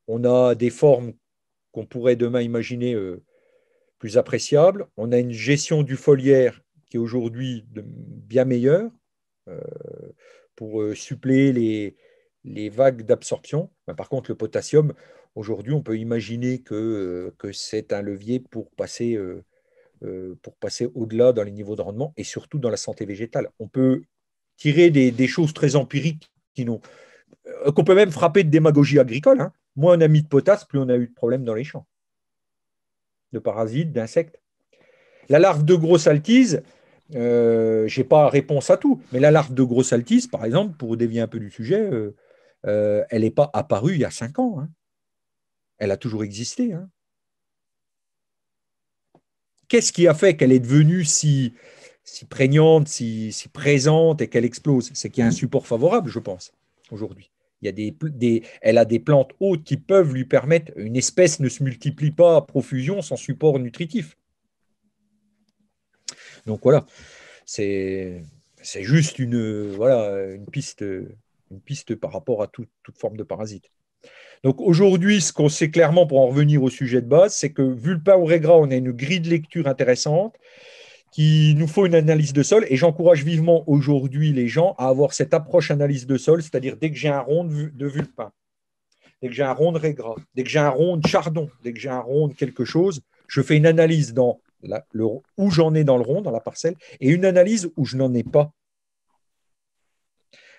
S2: On a des formes qu'on pourrait demain imaginer plus appréciable. On a une gestion du foliaire qui est aujourd'hui bien meilleure euh, pour euh, suppléer les, les vagues d'absorption. par contre, le potassium, aujourd'hui, on peut imaginer que, euh, que c'est un levier pour passer, passer au-delà dans les niveaux de rendement et surtout dans la santé végétale. On peut tirer des, choses très empiriques qui nous, qu'on peut même frapper de démagogie agricole. Hein. Moins on a mis de potasse, plus on a eu de problèmes dans les champs de parasites, d'insectes. La larve de grosse altise, euh, je n'ai pas réponse à tout, mais la larve de grosse altise, par exemple, pour dévier un peu du sujet, euh, euh, elle n'est pas apparue il y a cinq ans. Hein. Elle a toujours existé. Hein. Qu'est-ce qui a fait qu'elle est devenue si, si prégnante, si, si présente et qu'elle explose C'est qu'il y a un support favorable, je pense, aujourd'hui elle a des plantes hautes qui peuvent lui permettre. Une espèce ne se multiplie pas à profusion sans support nutritif. Donc voilà, c'est juste une, piste, par rapport à toute forme de parasite. Donc aujourd'hui, ce qu'on sait clairement pour en revenir au sujet de base, c'est que vulpa régras, on a une grille de lecture intéressante qui nous faut une analyse de sol. Et j'encourage vivement aujourd'hui les gens à avoir cette approche analyse de sol, c'est-à-dire dès que j'ai un rond de Vulpin, dès que j'ai un rond de Régras, dès que j'ai un rond de Chardon, dès que j'ai un rond de quelque chose, je fais une analyse dans où j'en ai dans le rond, dans la parcelle, et une analyse où je n'en ai pas.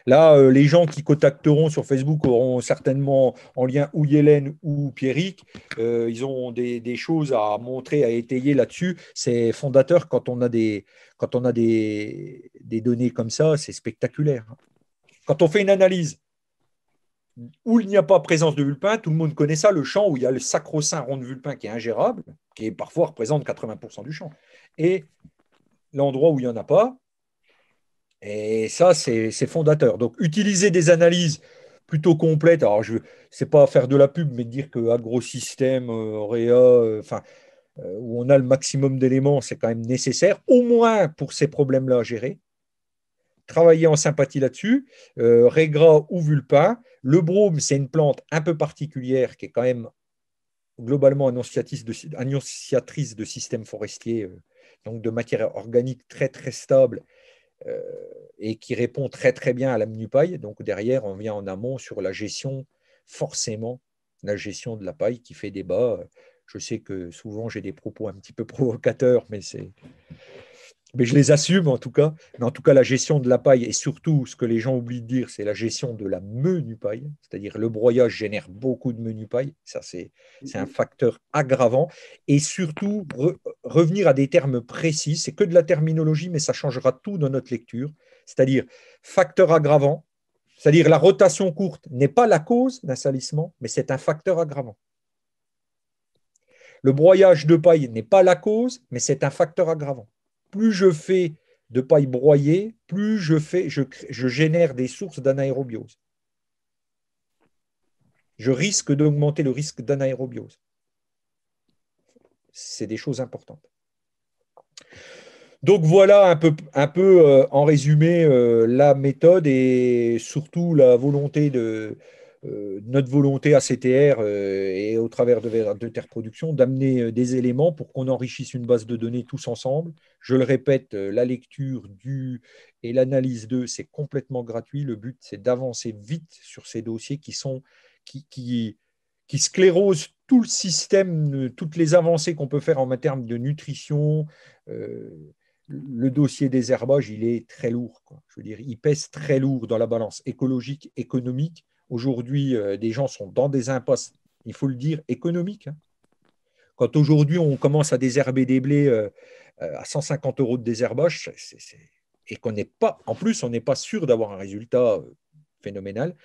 S2: Là, euh, les gens qui contacteront sur Facebook auront certainement en lien ou Yélène ou Pierrick. Euh, ils ont des, choses à montrer, à étayer là-dessus. C'est fondateur quand on a des, quand on a des, des données comme ça, c'est spectaculaire. Quand on fait une analyse où il n'y a pas présence de vulpin, tout le monde connaît ça, le champ où il y a le sacro-saint rond de vulpin qui est ingérable, qui parfois représente 80% du champ. Et l'endroit où il n'y en a pas, et ça, c'est fondateur. Donc, utiliser des analyses plutôt complètes. Alors, je sais pas faire de la pub, mais dire que système euh, euh, enfin, euh, où on a le maximum d'éléments, c'est quand même nécessaire, au moins pour ces problèmes-là à gérer. Travailler en sympathie là-dessus. Euh, ou Vulpin. Le brome, c'est une plante un peu particulière qui est quand même globalement annonciatrice de, systèmes forestiers, donc de matière organique très très stable euh, et qui répond très très bien à la menu paille Donc derrière, on vient en amont sur la gestion, forcément, la gestion de la paille qui fait débat. Je sais que souvent j'ai des propos un petit peu provocateurs, mais c'est je les assume en tout cas. Mais en tout cas, la gestion de la paille et surtout ce que les gens oublient de dire, c'est la gestion de la menu paille. C'est-à-dire le broyage génère beaucoup de menu paille. Ça, c'est un facteur aggravant. Et surtout, revenir à des termes précis. C'est que de la terminologie, mais ça changera tout dans notre lecture. C'est-à-dire facteur aggravant. C'est-à-dire la rotation courte n'est pas la cause d'un salissement, mais c'est un facteur aggravant. Le broyage de paille n'est pas la cause, mais c'est un facteur aggravant plus je fais de paille broyée, plus je, fais, je, génère des sources d'anaérobiose. Je risque d'augmenter le risque d'anaérobiose. C'est des choses importantes. Donc voilà un peu, un peu euh, en résumé euh, la méthode et surtout la volonté de, euh, notre volonté à CTR euh, et au travers de, de Terre Production d'amener euh, des éléments pour qu'on enrichisse une base de données tous ensemble. Je le répète, la lecture du et l'analyse d'eux c'est complètement gratuit. Le but, c'est d'avancer vite sur ces dossiers qui sont qui, qui, sclérosent tout le système, toutes les avancées qu'on peut faire en termes de nutrition. le dossier des herbages, il est très lourd. Je veux dire, il pèse très lourd dans la balance écologique, économique. Aujourd'hui, euh, des gens sont dans des impasses, il faut le dire, économiques. Hein. Quand aujourd'hui on commence à désherber des blés euh, euh, à 150 euros de désherbage, et qu'on n'est pas, en plus, on n'est pas sûr d'avoir un résultat phénoménal.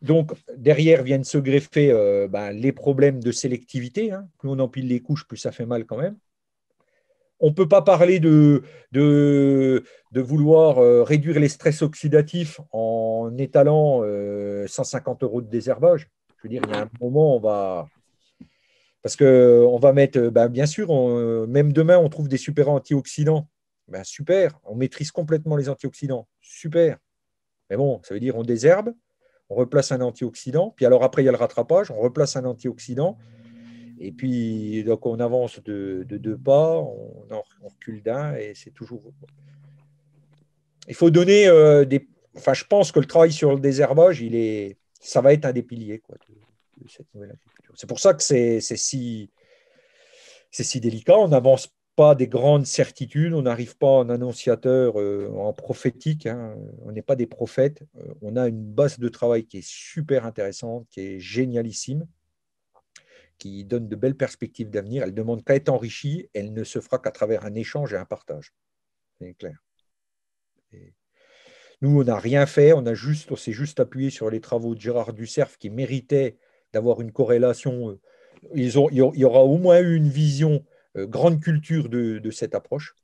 S2: Donc, derrière viennent se greffer ben, les problèmes de sélectivité. Hein. Plus on empile les couches, plus ça fait mal quand même on ne peut pas parler de, de, vouloir euh, réduire les stress oxydatifs en étalant 150 euh, euros de désherbage. Je veux dire, il y a un moment, on va. Parce qu'on va mettre. Euh, bah, bien sûr, même demain, on trouve des super antioxydants. Bah, super, on maîtrise complètement les antioxydants. Super. Mais bon, ça veut dire on désherbe, on replace un antioxydant, puis alors après, il y a le rattrapage, on replace un antioxydant. Et puis, donc, on avance de, deux pas, on, on recule d'un, et c'est toujours. Il faut donner euh, des. Enfin, je pense que le travail sur le désherbage, il est, ça va être un des piliers de, cette nouvelle agriculture. C'est pour ça que c'est si, si délicat. On n'avance pas des grandes certitudes, on n'arrive pas en annonciateur, euh, en prophétique, hein. on n'est pas des prophètes. Euh, on a une base de travail qui est super intéressante, qui est génialissime qui donne de belles perspectives d'avenir. Elle ne demande qu'à être enrichie, elle ne se fera qu'à travers un échange et un partage. C'est clair. nous, on n'a rien fait, on, a juste, on s'est juste appuyé sur les travaux de Gérard Ducerf qui méritait d'avoir une corrélation. Euh, ils ont, il y aura au moins eu une vision euh, grande culture de, cette approche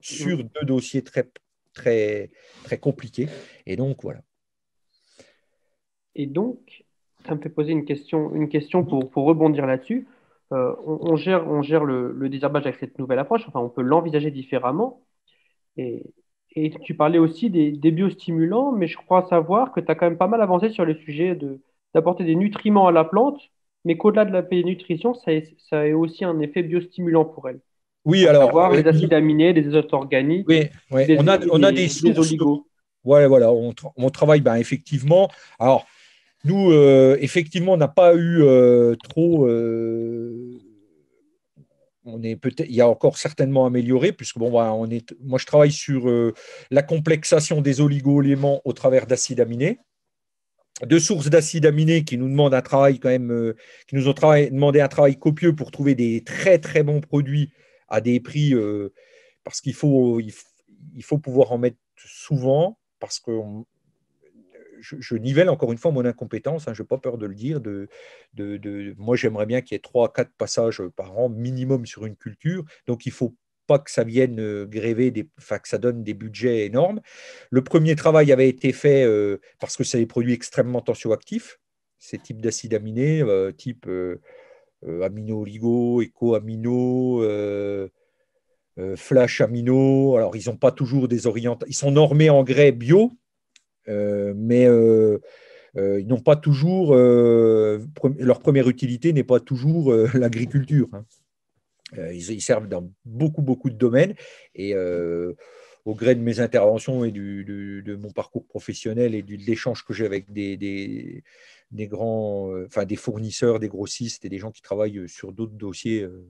S2: sur deux dossiers
S1: très, très, très compliqués. Et donc, voilà. Et donc, ça me fait poser une question, une question pour, rebondir là-dessus. Euh, on, gère, on gère le, désherbage avec cette nouvelle approche, enfin, on peut l'envisager différemment. Et, tu parlais aussi des, biostimulants, mais je crois savoir que tu as quand même pas mal avancé sur le sujet d'apporter des nutriments à la plante, mais qu'au-delà de la nutrition, ça, ça a aussi un effet biostimulant pour elle. Oui, alors. Avoir euh, les acides aminés, les azotes organiques. Oui, on, a, on des, des,
S2: voilà, on, travaille ben, effectivement. Alors, nous, euh, effectivement, on n'a pas eu euh, trop. Euh, on est peut-être, il y a encore certainement amélioré, puisque bon, bah, on est, moi je travaille sur la complexation des oligo au travers d'acides aminés. Deux sources d'acides aminés qui nous demandent un travail quand même, qui nous ont demandé un travail copieux pour trouver des très très bons produits à des prix, parce qu'il faut, faut, faut pouvoir en mettre souvent parce qu'on je, nivelle encore une fois mon incompétence, hein, je n'ai pas peur de le dire. De, moi, j'aimerais bien qu'il y ait trois, quatre passages par an minimum sur une culture. Donc, il ne faut pas que ça vienne euh, gréver, que ça donne des budgets énormes. Le premier travail avait été fait euh, parce que c'est des produits extrêmement tensioactifs, ces types d'acides aminés, euh, type amino-oligo, éco-amino. Flash Amino. Alors, ils n'ont pas toujours des orientations. Ils sont normés en grès bio, euh, mais euh, euh, ils n'ont pas toujours, leur première utilité n'est pas toujours l'agriculture. Hein. Ils, ils, servent dans beaucoup, beaucoup de domaines. Et au gré de mes interventions et de mon parcours professionnel et de l'échange que j'ai avec des, des, grands, enfin des fournisseurs, des grossistes et des gens qui travaillent sur d'autres dossiers euh,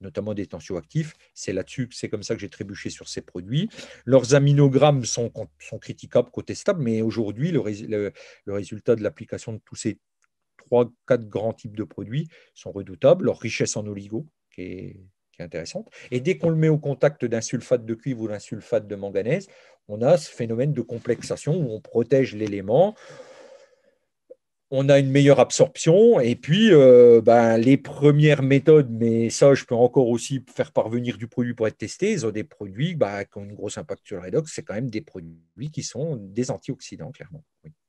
S2: notamment des tensioactifs. C'est là-dessus, c'est comme ça que j'ai trébuché sur ces produits. Leurs aminogrammes sont, sont critiquables, contestables, mais aujourd'hui, le, résultat de l'application de tous ces trois, quatre grands types de produits sont redoutables. Leur richesse en oligo, qui qui est intéressante. Et dès qu'on le met au contact d'un sulfate de cuivre ou d'un sulfate de manganèse, on a ce phénomène de complexation où on protège l'élément, on a une meilleure absorption. Et puis, euh, ben, les premières méthodes, mais ça, je peux encore aussi faire parvenir du produit pour être testé. Ils ont des produits bah, qui ont une grosse impact sur le redox. C'est quand même des produits qui sont des antioxydants, clairement.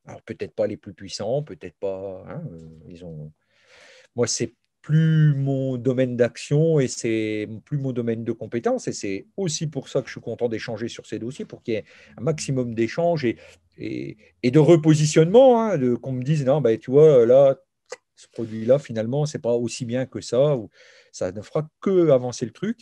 S2: Alors, peut-être pas les plus puissants, peut-être pas. Hein, euh, ils ont... Moi, c'est plus mon domaine d'action et c'est plus mon domaine de compétence. Et c'est aussi pour ça que je suis content d'échanger sur ces dossiers, pour qu'il y ait un maximum d'échanges et et, de repositionnement, hein, de, qu'on me dise, non, ben, tu vois, là, ce produit-là, finalement, ce n'est pas aussi bien que ça, ou ça ne fera que avancer le truc.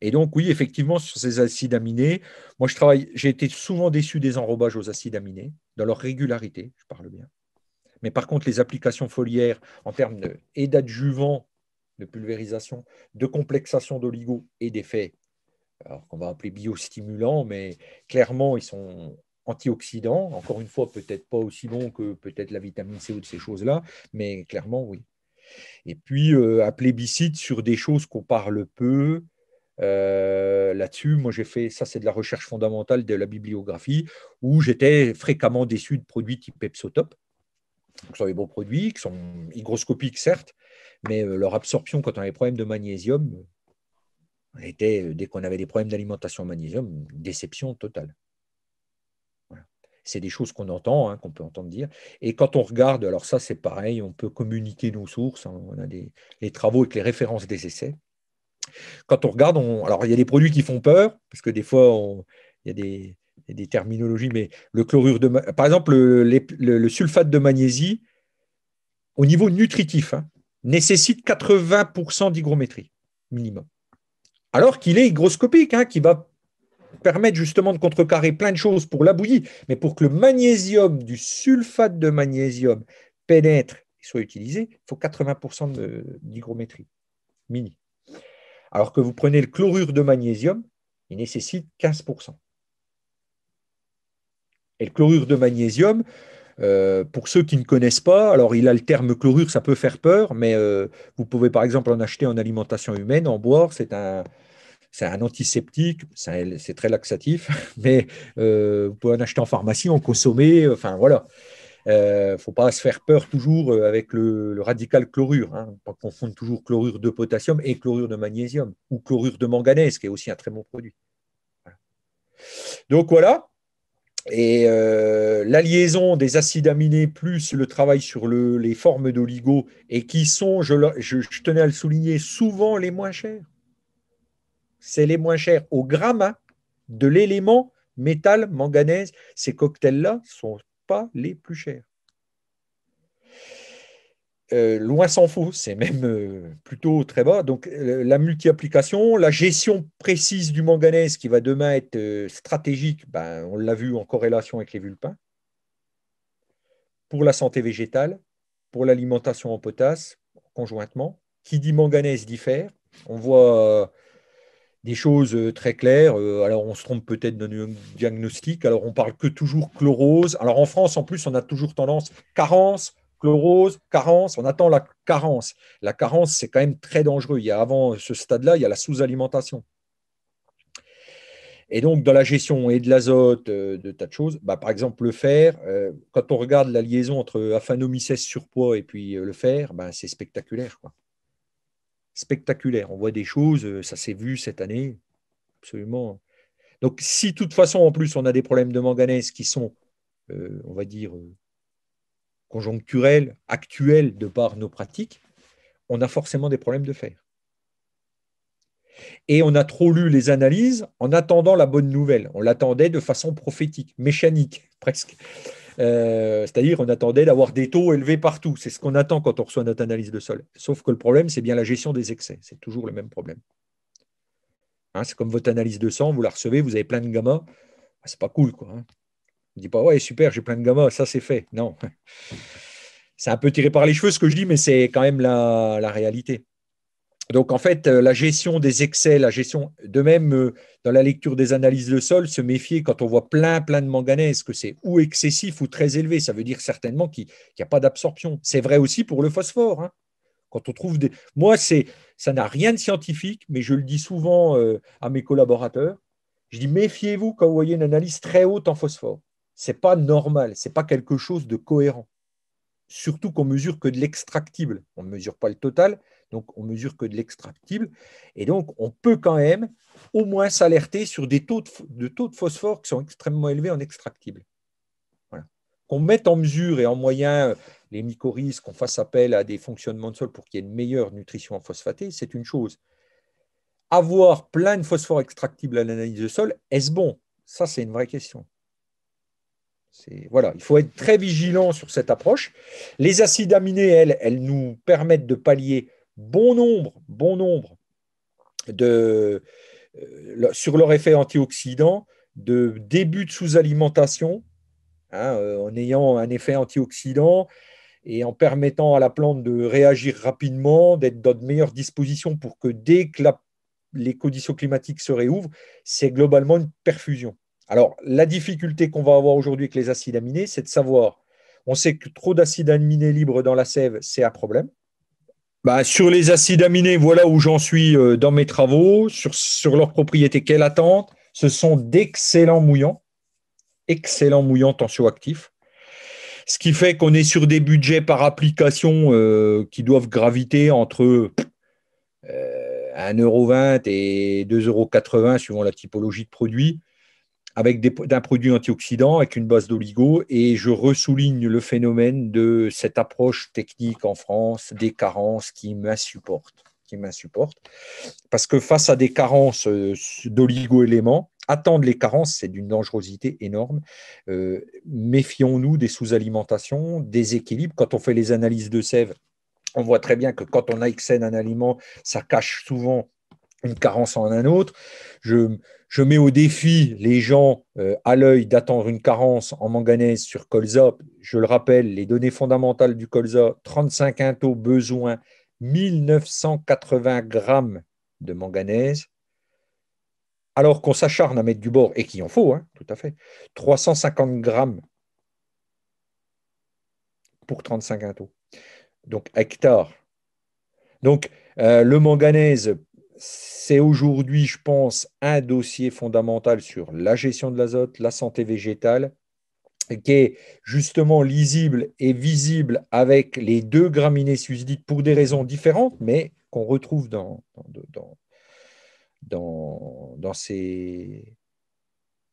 S2: Et donc, oui, effectivement, sur ces acides aminés, moi, je travaille, j'ai été souvent déçu des enrobages aux acides aminés, dans leur régularité, je parle bien. Mais par contre, les applications foliaires en termes de, et d'adjuvants, de pulvérisation, de complexation d'oligo et d'effets, alors qu'on va appeler biostimulants, mais clairement, ils sont antioxydants, encore une fois, peut-être pas aussi bon que peut-être la vitamine C ou de ces choses-là, mais clairement, oui. Et puis, euh, un plébiscite sur des choses qu'on parle peu. Euh, là-dessus, moi j'ai fait, ça c'est de la recherche fondamentale de la bibliographie, où j'étais fréquemment déçu de produits type Pepsotop, qui sont des bons produits, qui sont hygroscopiques certes, mais euh, leur absorption quand on avait des problèmes de magnésium, euh, était, dès qu'on avait des problèmes d'alimentation magnésium, déception totale. C'est des choses qu'on entend, hein, qu'on peut entendre dire. Et quand on regarde, alors ça c'est pareil, on peut communiquer nos sources, hein, on a les travaux avec les références des essais. Quand on regarde, alors il y a des produits qui font peur, parce que des fois il y a des, terminologies, mais le chlorure de, par exemple le, sulfate de magnésie, au niveau nutritif, hein, nécessite 80% d'hygrométrie minimum. Alors qu'il est hygroscopique, qui va permettre justement de contrecarrer plein de choses pour la bouillie, mais pour que le magnésium, du sulfate de magnésium, pénètre et soit utilisé, il faut 80% d'hygrométrie mini. Alors que vous prenez le chlorure de magnésium, il nécessite 15%. Et le chlorure de magnésium, euh, pour ceux qui ne connaissent pas, alors il a le terme chlorure, ça peut faire peur, mais euh, vous pouvez par exemple en acheter en alimentation humaine, en boire, c'est un, c'est un antiseptique, c'est très laxatif, mais euh, vous pouvez en acheter en pharmacie, en consommer, enfin voilà. Il euh, ne faut pas se faire peur toujours euh, avec le, radical chlorure. Hein, pas confondre toujours chlorure de potassium et chlorure de magnésium ou chlorure de manganèse, qui est aussi un très bon produit. Donc voilà. Et la liaison des acides aminés plus le travail sur les formes d'oligo et qui sont, je, je tenais à le souligner, souvent les moins chers c'est les moins chers au gramme hein, de l'élément métal, manganèse. Ces cocktails-là ne sont pas les plus chers. Euh, loin s'en faut, c'est même euh, plutôt très bas. Donc euh, la multi-application, la gestion précise du manganèse qui va demain être stratégique, ben, on l'a vu en corrélation avec les vulpins, pour la santé végétale, pour l'alimentation en potasse, conjointement. Qui dit manganèse diffère On voit des choses euh, très claires. Euh, alors, on se trompe peut-être dans le diagnostic. Alors, on parle que toujours chlorose. Alors, en France, en plus, on a toujours tendance carence, chlorose, carence. On attend la carence. La carence, c'est quand même très dangereux. Il y a avant ce stade-là, il y a la sous-alimentation. Et donc, dans la gestion et de l'azote, euh, de tas de choses, bah, par exemple, le fer, quand on regarde la liaison entre aphanomycèse surpoids et puis le fer, bah, c'est spectaculaire. Quoi spectaculaire. On voit des choses, euh, ça s'est vu cette année, absolument. Donc, si de toute façon, en plus, on a des problèmes de manganèse qui sont, euh, on va dire, euh, conjoncturels, actuels de par nos pratiques, on a forcément des problèmes de fer. Et on a trop lu les analyses en attendant la bonne nouvelle. On l'attendait de façon prophétique, mécanique presque. Euh, c'est-à-dire, on attendait d'avoir des taux élevés partout. C'est ce qu'on attend quand on reçoit notre analyse de sol. Sauf que le problème, c'est bien la gestion des excès. C'est toujours le même problème. Hein, c'est comme votre analyse de sang, vous la recevez, vous avez plein de gamma. Ah, c'est pas cool, quoi. ne hein. pas, ouais, super, j'ai plein de gamma, ça c'est fait. Non. C'est un peu tiré par les cheveux ce que je dis, mais c'est quand même la réalité donc en fait, euh, la gestion des excès, la gestion de même euh, dans la lecture des analyses de sol, se méfier quand on voit plein plein de manganèse que c'est ou excessif ou très élevé, ça veut dire certainement qu'il n'y a pas d'absorption. C'est vrai aussi pour le phosphore. Hein. Quand on trouve des, moi ça n'a rien de scientifique, mais je le dis souvent euh, à mes collaborateurs. Je dis méfiez-vous quand vous voyez une analyse très haute en phosphore. C'est pas normal, n'est pas quelque chose de cohérent. Surtout qu'on mesure que de l'extractible, on ne mesure pas le total donc, on mesure que de l'extractible. Et donc, on peut quand même au moins s'alerter sur des taux de, taux de phosphore qui sont extrêmement élevés en extractible. Qu'on mette en mesure et en moyen euh, les mycorhizes, qu'on fasse appel à des fonctionnements de sol pour qu'il y ait une meilleure nutrition en phosphaté, c'est une chose. Avoir plein de phosphore extractible à l'analyse de sol, est-ce bon Ça, c'est une vraie question. Voilà, il faut être très vigilant sur cette approche. Les acides aminés, elles, elles nous permettent de pallier bon nombre, bon nombre euh, sur leur effet antioxydant de début de sous-alimentation, hein, euh, en ayant un effet antioxydant et en permettant à la plante de réagir rapidement, d'être dans de meilleures dispositions pour que dès que les conditions climatiques se réouvrent, c'est globalement une perfusion. Alors, la difficulté qu'on va avoir aujourd'hui avec les acides aminés, c'est de savoir, on sait que trop d'acides aminés libres dans la sève, c'est un problème. Bah, sur les acides aminés, voilà où j'en suis euh, dans mes travaux, sur, leurs propriétés qu'elles attente Ce sont d'excellents mouillants, excellents mouillants tensioactifs. Ce qui fait qu'on est sur des budgets par application euh, qui doivent graviter entre euh, euro 1,20€ et 2,80€ suivant la typologie de produit avec d'un produit antioxydant, avec une base d'oligo, et je ressouligne le phénomène de cette approche technique en France des carences qui m'insupportent, qui parce que face à des carences euh, d'oligo-éléments, attendre les carences, c'est d'une dangerosité énorme. Euh, méfions-nous des sous-alimentations, des équilibres. Quand on fait les analyses de sève, on voit très bien que quand on a un un aliment, ça cache souvent une carence en un autre. Je je mets au défi les gens euh, à l'œil d'attendre une carence en manganèse sur colza. Je le rappelle, les données fondamentales du colza, 35 intaux besoin, 1980 grammes de manganèse. Alors qu'on s'acharne à mettre du bord, et qu'il en faut, hein, tout à fait, 350 grammes pour 35 intaux. Donc hectare. Donc euh, le manganèse c'est aujourd'hui, je pense, un dossier fondamental sur la gestion de l'azote, la santé végétale, qui est justement lisible et visible avec les deux graminées susdites pour des raisons différentes, mais qu'on retrouve dans ces,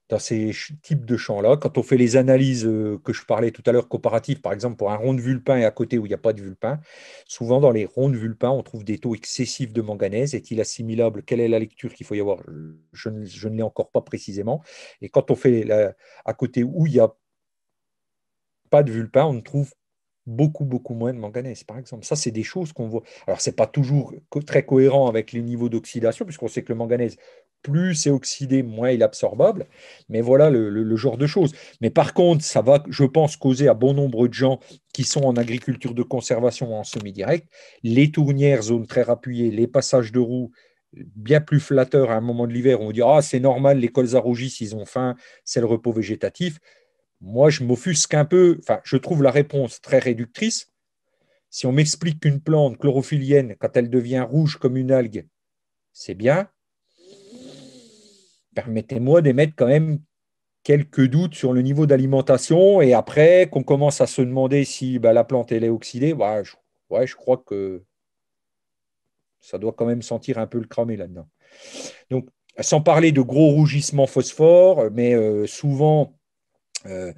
S2: dans ces types de champs-là. Quand on fait les analyses euh, que je parlais tout à l'heure comparatives, par exemple pour un rond de vulpin et à côté où il n'y a pas de vulpin, souvent dans les ronds de vulpin, on trouve des taux excessifs de manganèse. Est-il assimilable Quelle est la lecture qu'il faut y avoir Je ne, l'ai encore pas précisément. Et quand on fait à côté où il n'y a pas de vulpin, on ne trouve beaucoup, beaucoup moins de manganèse, par exemple. Ça, c'est des choses qu'on voit. Alors, ce n'est pas toujours très cohérent avec les niveaux d'oxydation, puisqu'on sait que le manganèse, plus c'est oxydé, moins il est absorbable. Mais voilà le, genre de choses. Mais par contre, ça va, je pense, causer à bon nombre de gens qui sont en agriculture de conservation en semi-direct, les tournières, zones très rappuyées, les passages de roues, bien plus flatteurs à un moment de l'hiver, on dit ah c'est normal, les à rougissent, ils ont faim, c'est le repos végétatif moi, je m'offusque un peu, enfin, je trouve la réponse très réductrice. Si on m'explique qu'une plante chlorophyllienne, quand elle devient rouge comme une algue, c'est bien, permettez-moi d'émettre quand même quelques doutes sur le niveau d'alimentation. Et après, qu'on commence à se demander si bah, la plante elle est oxydée, bah, je, ouais, je crois que ça doit quand même sentir un peu le cramé là-dedans. Donc, sans parler de gros rougissements phosphores, mais euh, souvent euh,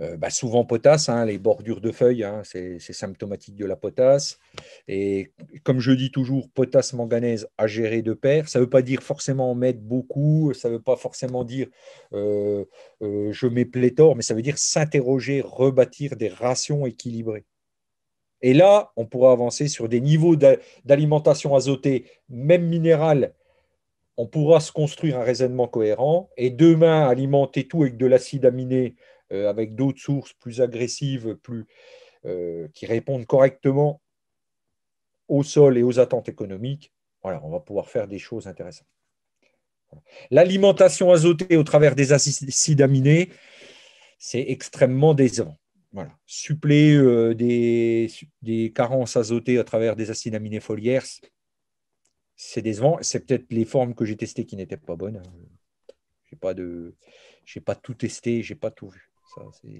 S2: euh, bah, souvent potasse, hein, les bordures de feuilles, hein, c'est symptomatique de la potasse. Et comme je dis toujours, potasse manganèse à gérer de pair. Ça ne veut pas dire forcément mettre beaucoup, ça ne veut pas forcément dire euh, je mets pléthore, mais ça veut dire s'interroger, rebâtir des rations équilibrées. Et là, on pourra avancer sur des niveaux d'alimentation azotée, même minérale, on pourra se construire un raisonnement cohérent et demain alimenter tout avec de l'acide aminé, euh, avec d'autres sources plus agressives, plus, euh, qui répondent correctement au sol et aux attentes économiques. on va pouvoir faire des choses intéressantes. L'alimentation azotée au travers des acides aminés, c'est extrêmement décevant. Voilà. Suppléer euh, des, carences azotées à travers des acides aminés foliaires, c'est décevant. C'est peut-être les formes que j'ai testées qui n'étaient pas bonnes. Hein. J'ai pas de, j'ai pas tout testé, j'ai pas tout vu.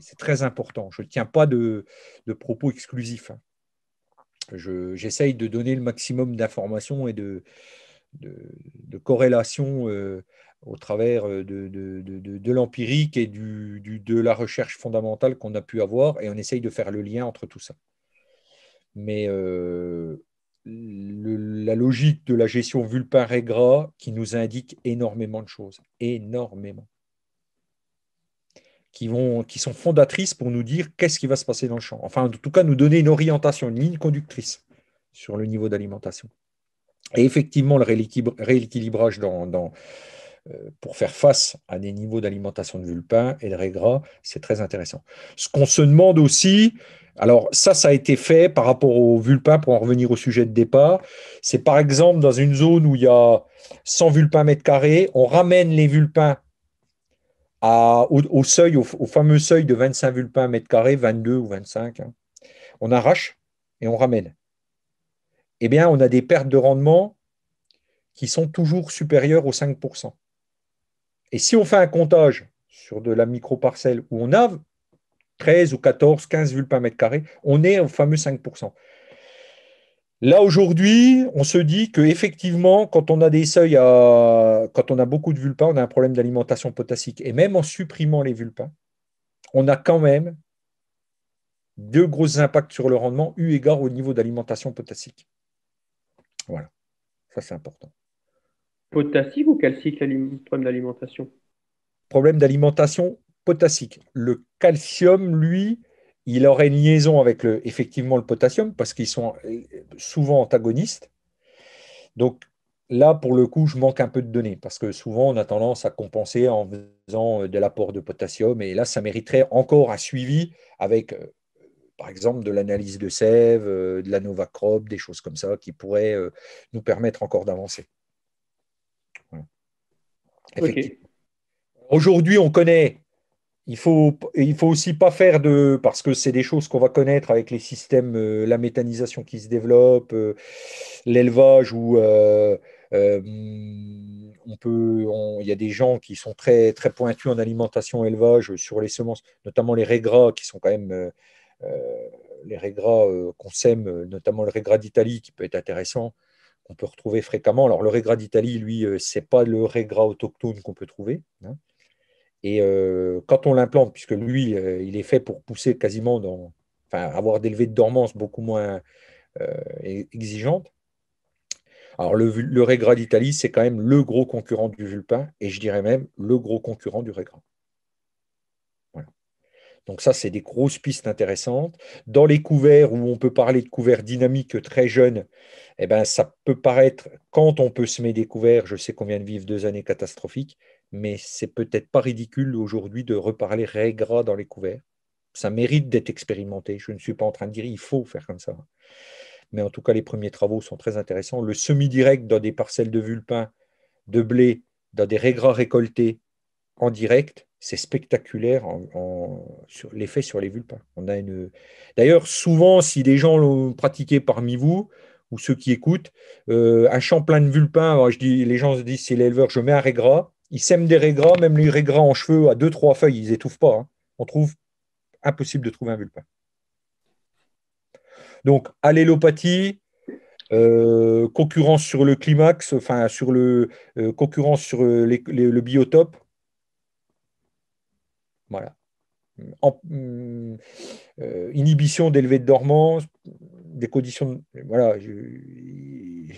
S2: c'est très important. Je ne tiens pas de, de propos exclusifs. Hein. j'essaye de donner le maximum d'informations et de, de, de corrélations euh, au travers euh, de, de l'empirique et du, du, de la recherche fondamentale qu'on a pu avoir, et on essaye de faire le lien entre tout ça. Mais euh, la logique de la gestion vulpin et gras qui nous indique énormément de choses, énormément, qui, vont, qui sont fondatrices pour nous dire qu'est-ce qui va se passer dans le champ. Enfin, en tout cas, nous donner une orientation, une ligne conductrice sur le niveau d'alimentation. Et effectivement, le rééquilibrage dans, euh, pour faire face à des niveaux d'alimentation de vulpins et de régras, c'est très intéressant. Ce qu'on se demande aussi, alors ça, ça a été fait par rapport aux vulpins pour en revenir au sujet de départ, c'est par exemple dans une zone où il y a 100 vulpins mètres carrés, on ramène les vulpins au, seuil, au, fameux seuil de 25 vulpins mètre carré, 22 ou 25, hein. on arrache et on ramène. Eh bien, on a des pertes de rendement qui sont toujours supérieures aux 5%. Et si on fait un comptage sur de la micro-parcelle où on a 13 ou 14, 15 vulpins mètre carré, on est au fameux 5%. Là, aujourd'hui, on se dit qu'effectivement, quand on a des seuils à... quand on a beaucoup de vulpins, on a un problème d'alimentation potassique. Et même en supprimant les vulpins, on a quand même deux gros impacts sur le rendement eu égard au niveau d'alimentation potassique. Voilà. Ça, c'est important
S1: potassique ou calcique, problème d'alimentation Problème
S2: d'alimentation potassique. Le calcium, lui, il aurait une liaison avec le, effectivement le potassium parce qu'ils sont euh, souvent antagonistes. Donc là, pour le coup, je manque un peu de données parce que souvent on a tendance à compenser en faisant euh, de l'apport de potassium et là, ça mériterait encore un suivi avec, euh, par exemple, de l'analyse de sève, de la Novacrop, des choses comme ça qui pourraient nous permettre encore d'avancer. Aujourd'hui, on connaît. Il faut, faut aussi pas faire de parce que c'est des choses qu'on va connaître avec les systèmes, euh, la méthanisation qui se développe, euh, l'élevage où euh, il y a des gens qui sont très très pointus en alimentation élevage sur les semences, notamment les régras qui sont quand même les régras qu'on sème, notamment le régras d'Italie qui peut être intéressant. On peut retrouver fréquemment. Alors, le Regra d'Italie, lui, n'est euh, pas le Regra autochtone qu'on peut trouver. Hein. Et euh, quand on l'implante, puisque lui, euh, il est fait pour pousser quasiment dans. Enfin, avoir des levées de dormance beaucoup moins exigeantes. Alors, le, le d'Italie, c'est quand même le gros concurrent du Vulpin, et je dirais même le gros concurrent du Regra. Voilà. Donc, ça, c'est des grosses pistes intéressantes. Dans les couverts, où on peut parler de couverts dynamiques très jeunes, eh ben, ça peut paraître, quand on peut semer couverts, je sais qu'on vient de vivre deux années catastrophiques, mais c'est peut-être pas ridicule aujourd'hui de reparler régras dans les couverts. Ça mérite d'être expérimenté. Je ne suis pas en train de dire il faut faire comme ça. Mais en tout cas, les premiers travaux sont très intéressants. Le semi-direct dans des parcelles de vulpins, de blé, dans des régras récoltés en direct, c'est spectaculaire sur l'effet sur les vulpins. On a une... D'ailleurs, souvent, si des gens l'ont pratiqué parmi vous, ou ceux qui écoutent, euh, un champ plein de vulpins, euh, je dis, les gens se disent c'est l'éleveur, je mets un régras, ils sèment des régras, même les régras en cheveux à deux, trois feuilles, ils étouffent pas. Hein. On trouve impossible de trouver un vulpin. Donc, allélopathie, euh, concurrence sur le climax, enfin sur le concurrence sur le biotope. Voilà. Mm, inhibition d'élevé de dormance, conditions. Voilà, il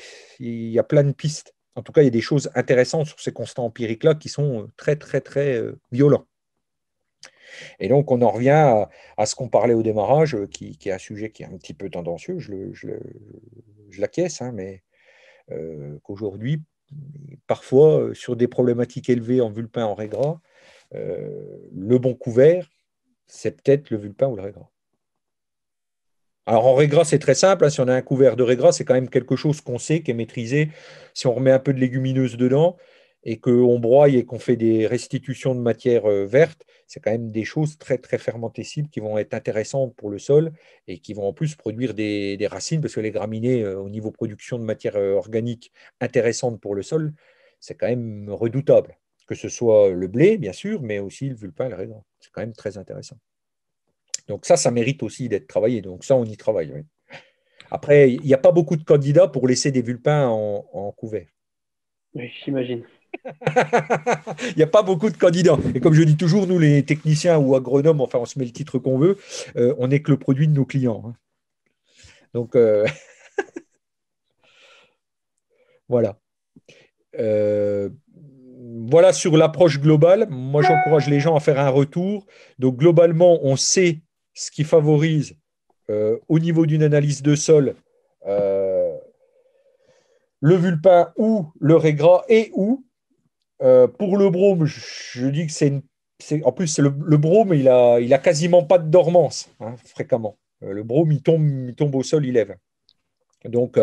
S2: y a plein de pistes. En tout cas, il y a des choses intéressantes sur ces constats empiriques-là qui sont euh, très, très, très euh, violents. Et donc, on en revient à, ce qu'on parlait au démarrage, euh, qui, est un sujet qui est un petit peu tendancieux, je, le, je, l'acquiesce, hein, mais qu'aujourd'hui, parfois, sur des problématiques élevées en vulpin, en régras, le bon couvert, c'est peut-être le vulpin ou le régras. Alors en régras, c'est très simple. Hein. si on a un couvert de régras, c'est quand même quelque chose qu'on sait, qui est maîtrisé. Si on remet un peu de légumineuse dedans et qu'on broie et qu'on fait des restitutions de matière euh, verte, c'est quand même des choses très, très fermentescibles qui vont être intéressantes pour le sol et qui vont en plus produire des, racines, parce que les graminées, euh, au niveau production de matière euh, organique intéressante pour le sol, c'est quand même redoutable. Que ce soit le blé, bien sûr, mais aussi le vulpin, le raisin. C'est quand même très intéressant. Donc ça, ça mérite aussi d'être travaillé. Donc ça, on y travaille. Après, il n'y a pas beaucoup de candidats pour laisser des vulpins en,
S1: couvert. Oui, j'imagine. il n'y a pas beaucoup de candidats. Et comme je
S2: dis toujours, nous, les techniciens ou agronomes, enfin, on se met le titre qu'on veut, euh, on n'est que le produit de nos clients. Hein. Donc, euh, voilà. Euh, voilà sur l'approche globale. Moi, j'encourage les gens à faire un retour. Donc, globalement, on sait ce qui favorise euh, au niveau d'une analyse de sol euh, le vulpin ou le régras et ou euh, pour le brome, je dis que c'est En plus, le, le, brome, il a, il a quasiment pas de dormance hein, fréquemment. Le brome, il tombe, il tombe au sol, il lève. Donc,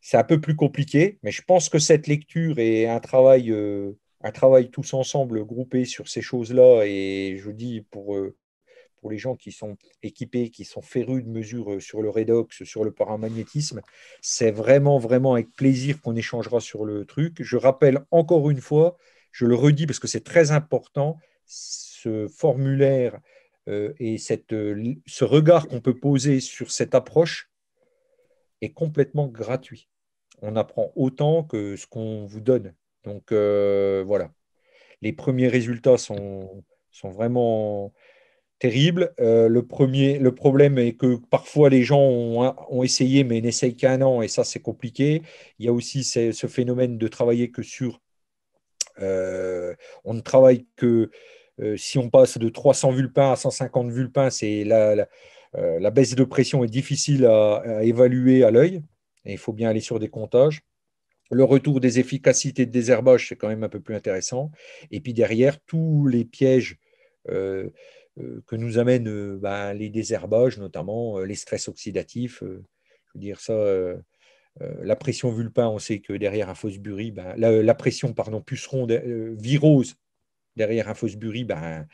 S2: c'est un peu plus compliqué, mais je pense que cette lecture et un travail, un travail tous ensemble groupé sur ces choses-là, et je dis pour pour les gens qui sont équipés, qui sont férus de mesures euh, sur le redox, sur le paramagnétisme. C'est vraiment, vraiment avec plaisir qu'on échangera sur le truc. Je rappelle encore une fois, je le redis parce que c'est très important, ce formulaire euh, et cette, euh, ce regard qu'on peut poser sur cette approche est complètement gratuit. On apprend autant que ce qu'on vous donne. Donc voilà. Les premiers résultats sont, sont vraiment terrible. Euh, le, premier, le problème est que parfois les gens ont, essayé mais n'essayent qu'un an et ça c'est compliqué. Il y a aussi ce phénomène de travailler que sur... Euh, on ne travaille que... Euh, si on passe de 300 vulpins à 150 vulpins, c'est la, la, baisse de pression est difficile à, évaluer à l'œil et il faut bien aller sur des comptages. Le retour des efficacités de désherbage, c'est quand même un peu plus intéressant. Et puis derrière, tous les pièges euh, que nous amènent euh, bah, les désherbages, notamment euh, les stress oxydatifs. je veux dire ça, la pression vulpin, on sait que derrière un fausse ben, la, pression pardon, puceron, virose derrière un fausse ben,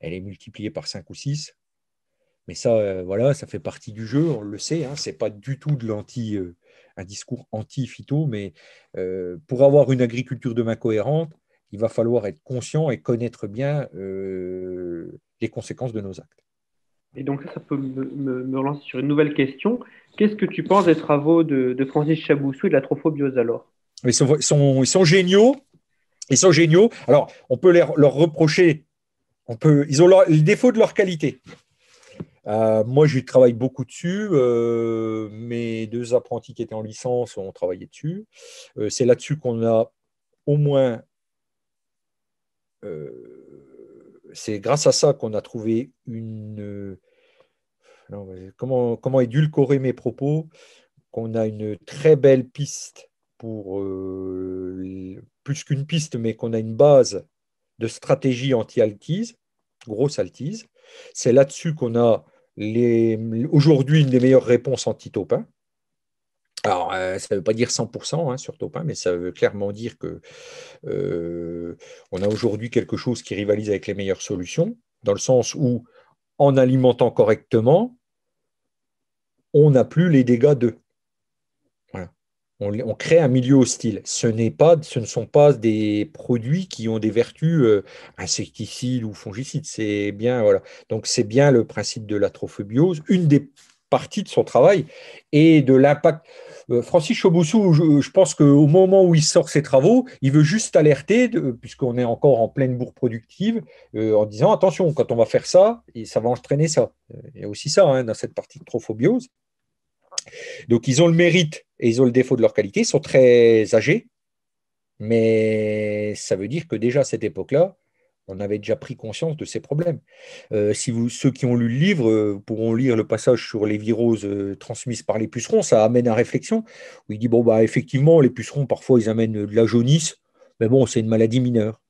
S2: elle est multipliée par 5 ou 6. Mais ça, voilà, ça fait partie du jeu, on le sait. Hein, Ce n'est pas du tout de un discours anti-phyto, mais pour avoir une agriculture de main cohérente, il va falloir être conscient et connaître bien euh, les conséquences de nos actes.
S1: Et donc ça, peut me, relancer sur une nouvelle question. Qu'est-ce que tu penses des travaux de, Francis Chaboussou et de la trophobiose alors
S2: ils sont, ils, sont, géniaux. Ils sont géniaux. Alors, on peut leur, reprocher. On peut, ils ont le défaut de leur qualité. Euh, moi, je travaille beaucoup dessus. Euh, mes deux apprentis qui étaient en licence ont travaillé dessus. c'est là-dessus qu'on a au moins euh, c'est grâce à ça qu'on a trouvé une. Euh, euh, comment, comment, édulcorer mes propos Qu'on a une très belle piste pour. plus qu'une piste, mais qu'on a une base de stratégie anti-altise, grosse altise. C'est là-dessus qu'on a aujourd'hui une des meilleures réponses anti-topin. Alors, euh, ça ne veut pas dire 100%, surtout pas, mais ça veut clairement dire que euh, on a aujourd'hui quelque chose qui rivalise avec les meilleures solutions, dans le sens où, en alimentant correctement, on n'a plus les dégâts d'eux. On, crée un milieu hostile. Ce, pas, ce ne sont pas des produits qui ont des vertus euh, insecticides ou fongicides. C'est bien, voilà. Donc, c'est bien le principe de l'atrophobiose. une des parties de son travail et de l'impact euh, Francis Choboussou, je, pense qu'au moment où il sort ses travaux, il veut juste alerter, puisqu'on est encore en pleine bourre productive, euh, en disant attention, quand on va faire ça, ça va entraîner ça. Euh, il y a aussi ça hein, dans cette partie de trophobiose. Donc ils ont le mérite et ils ont le défaut de leur qualité, ils sont très âgés, mais ça veut dire que déjà à cette époque-là, on avait déjà pris conscience de ces problèmes. Euh, si vous, ceux qui ont lu le livre euh, pourront lire le passage sur les viroses euh, transmises par les pucerons, ça amène à réflexion, où il dit, bon, bah, effectivement, les pucerons, parfois, ils amènent de la jaunisse, mais bon, c'est une maladie mineure.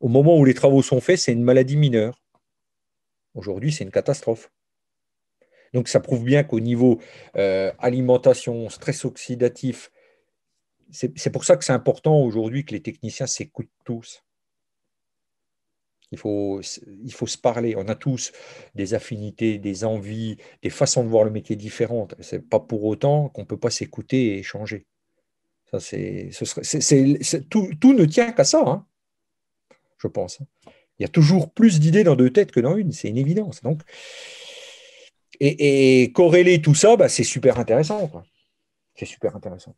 S2: Au moment où les travaux sont faits, c'est une maladie mineure. Aujourd'hui, c'est une catastrophe. Donc, ça prouve bien qu'au niveau alimentation, stress oxydatif, c'est pour ça que c'est important aujourd'hui que les techniciens s'écoutent tous il faut, il faut se parler. On a tous des affinités, des envies, des façons de voir le métier différentes. Ce n'est pas pour autant qu'on ne peut pas s'écouter et échanger. tout, ne tient qu'à ça, hein, je pense. Il y a toujours plus d'idées dans deux têtes que dans une, c'est une évidence. Donc, et, corréler tout ça, bah, c'est super intéressant. C'est super intéressant.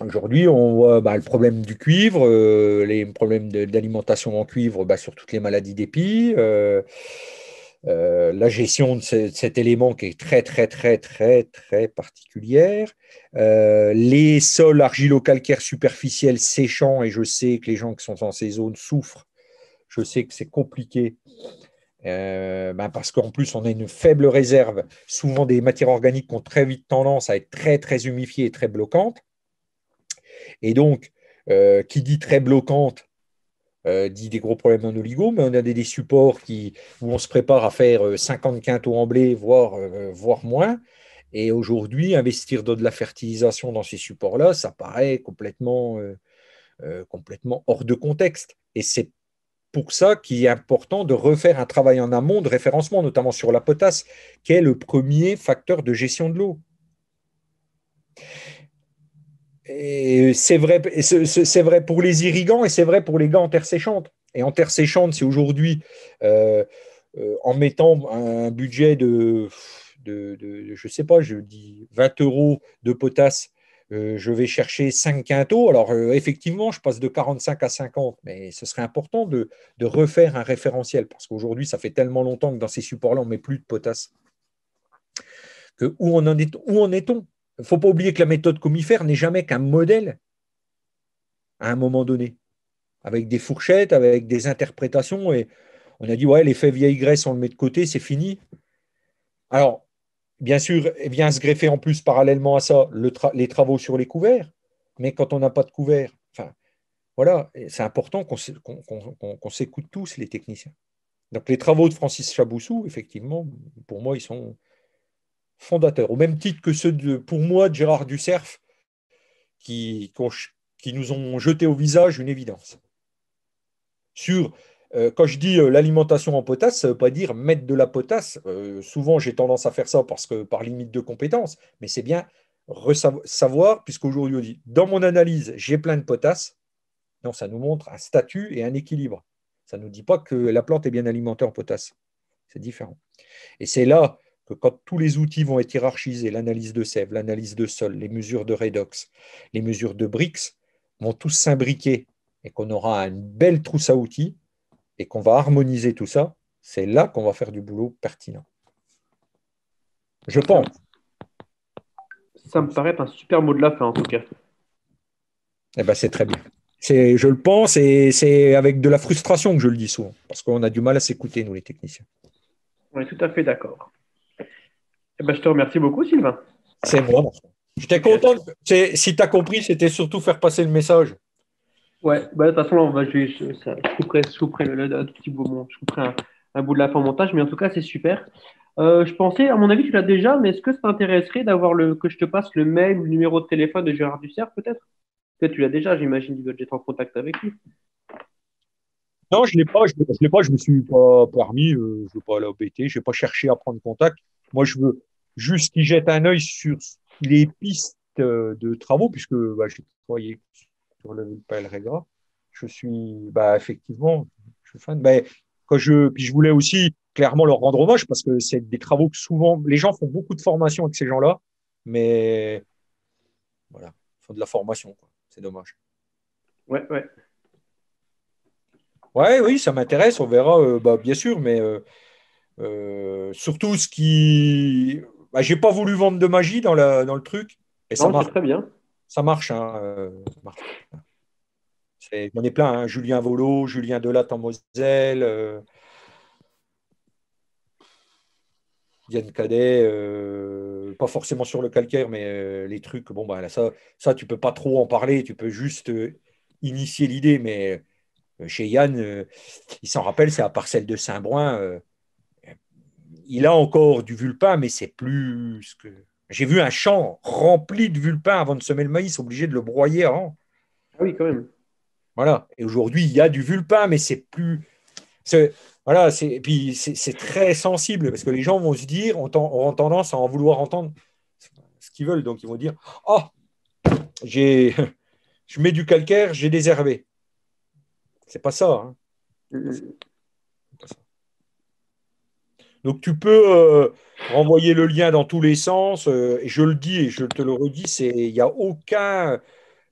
S2: Aujourd'hui, on voit bah, le problème du cuivre, euh, les problèmes d'alimentation en cuivre bah, sur toutes les maladies d'épis, euh, euh, la gestion de, cet élément qui est très, très, très, très, très particulière, les sols argilo-calcaires superficiels séchants, et je sais que les gens qui sont dans ces zones souffrent, je sais que c'est compliqué. Bah, parce qu'en plus, on a une faible réserve, souvent des matières organiques qui ont très vite tendance à être très, très humifiées et très bloquantes. Et donc, euh, qui dit très bloquante, euh, dit des gros problèmes en oligo, mais on a des, supports qui, où on se prépare à faire 50 quintaux en blé, voire, moins. Et aujourd'hui, investir dans de la fertilisation dans ces supports-là, ça paraît complètement, euh, complètement hors de contexte. Et c'est pour ça qu'il est important de refaire un travail en amont de référencement, notamment sur la potasse, qui est le premier facteur de gestion de l'eau. Et c'est vrai, c'est vrai pour les irrigants et c'est vrai pour les gars en terre séchante. Et en terre séchante, c'est aujourd'hui, euh, euh, en mettant un budget de, je ne sais pas, je dis 20 euros de potasse, euh, je vais chercher 5 quintaux. Alors, effectivement, je passe de 45 à 50, mais ce serait important de, refaire un référentiel parce qu'aujourd'hui, ça fait tellement longtemps que dans ces supports-là, on ne met plus de potasse. Que où en est-on ne faut pas oublier que la méthode comifère n'est jamais qu'un modèle à un moment donné, avec des fourchettes, avec des interprétations. Et on a dit, ouais, l'effet vieille graisse, on le met de côté, c'est fini. Alors, bien sûr, vient eh se greffer en plus parallèlement à ça les travaux sur les couverts. Mais quand on n'a pas de couverts, enfin, voilà, c'est important qu'on s'écoute tous, les techniciens. Donc les travaux de Francis Chaboussou, effectivement, pour moi, ils sont, fondateurs, au même titre que ceux de, pour moi, de Gérard Dusserf qui, qui nous ont jeté au visage une évidence. Sur, euh, quand je dis euh, l'alimentation en potasse, ça ne veut pas dire mettre de la potasse. Euh, souvent, j'ai tendance à faire ça parce que par limite de compétence, mais c'est bien savoir, puisqu'aujourd'hui, on dit, dans mon analyse, j'ai plein de potasse. Non, ça nous montre un statut et un équilibre. Ça ne nous dit pas que la plante est bien alimentée en potasse. C'est différent. Et c'est là que quand tous les outils vont être hiérarchisés, l'analyse de sève, l'analyse de sol, les mesures de redox, les mesures de BRICS, vont tous s'imbriquer et qu'on aura une belle trousse à outils et qu'on va harmoniser tout ça, c'est là qu'on va faire du boulot pertinent.
S1: Je pense. Ça me paraît un super mot de la fin, en tout cas. Eh ben, c'est très bien.
S2: C'est, je le pense, et c'est avec de la frustration que je le dis souvent, parce qu'on a du mal à s'écouter, nous, les techniciens.
S1: On est tout à fait d'accord. Eh ben, je te remercie beaucoup, Sylvain. C'est moi. J'étais content. Si tu as compris, c'était surtout faire passer le message. Ouais, bah, de toute façon, je, couperai, petit un, bout de la fin montage, mais en tout cas, c'est super. Euh, je pensais, à mon avis, tu l'as déjà, mais est-ce que ça t'intéresserait d'avoir le que je te passe le mail ou le numéro de téléphone de Gérard Dussert, peut-être Peut-être tu l'as déjà, j'imagine, tu être en contact avec lui.
S2: Non, je ne l'ai pas, je ne l'ai pas, je me suis pas permis, euh, je ne veux pas l'embêter, je n'ai pas cherché à prendre contact. Moi, je veux juste qu'ils jettent un œil sur les pistes euh, de travaux, puisque bah, j'ai sur le Je suis, bah, effectivement, je suis fan. quand je, puis je voulais aussi clairement leur rendre hommage parce que c'est des travaux que souvent les gens font beaucoup de formation avec ces gens-là, mais voilà, font de la formation, C'est dommage. Ouais, ouais. Ouais, oui, ça m'intéresse. On verra, euh, bah, bien sûr, mais euh, euh, surtout ce qui. Bah, j'ai pas voulu vendre de magie dans, dans le truc. Et ça marche très bien. Ça marche. Hein, euh, J'en plein. Hein. Julien Volo, Julien Delatte en Moselle. Yann euh, Cadet, pas forcément sur le calcaire, mais les trucs, bon, bah, ça, ça, tu peux pas trop en parler, tu peux juste initier l'idée, mais chez Yann, il s'en rappelle, c'est à Parcelle de Saint-Brouin, il a encore du vulpin, mais c'est plus que. J'ai vu un champ rempli de vulpin avant de semer le maïs, obligé de le broyer avant. Ah oui, quand même. Voilà. Et aujourd'hui, il y a du vulpin, mais c'est plus. Voilà, et puis c'est très sensible parce que les gens vont se dire, ont, auront tendance à en vouloir entendre ce qu'ils veulent. Donc ils vont dire Oh, je mets du calcaire, j'ai désherbé. C'est pas ça. Hein. Euh, donc tu peux euh, renvoyer le lien dans tous les sens. Euh, et je le dis et je te le redis, c'est il n'y a aucun.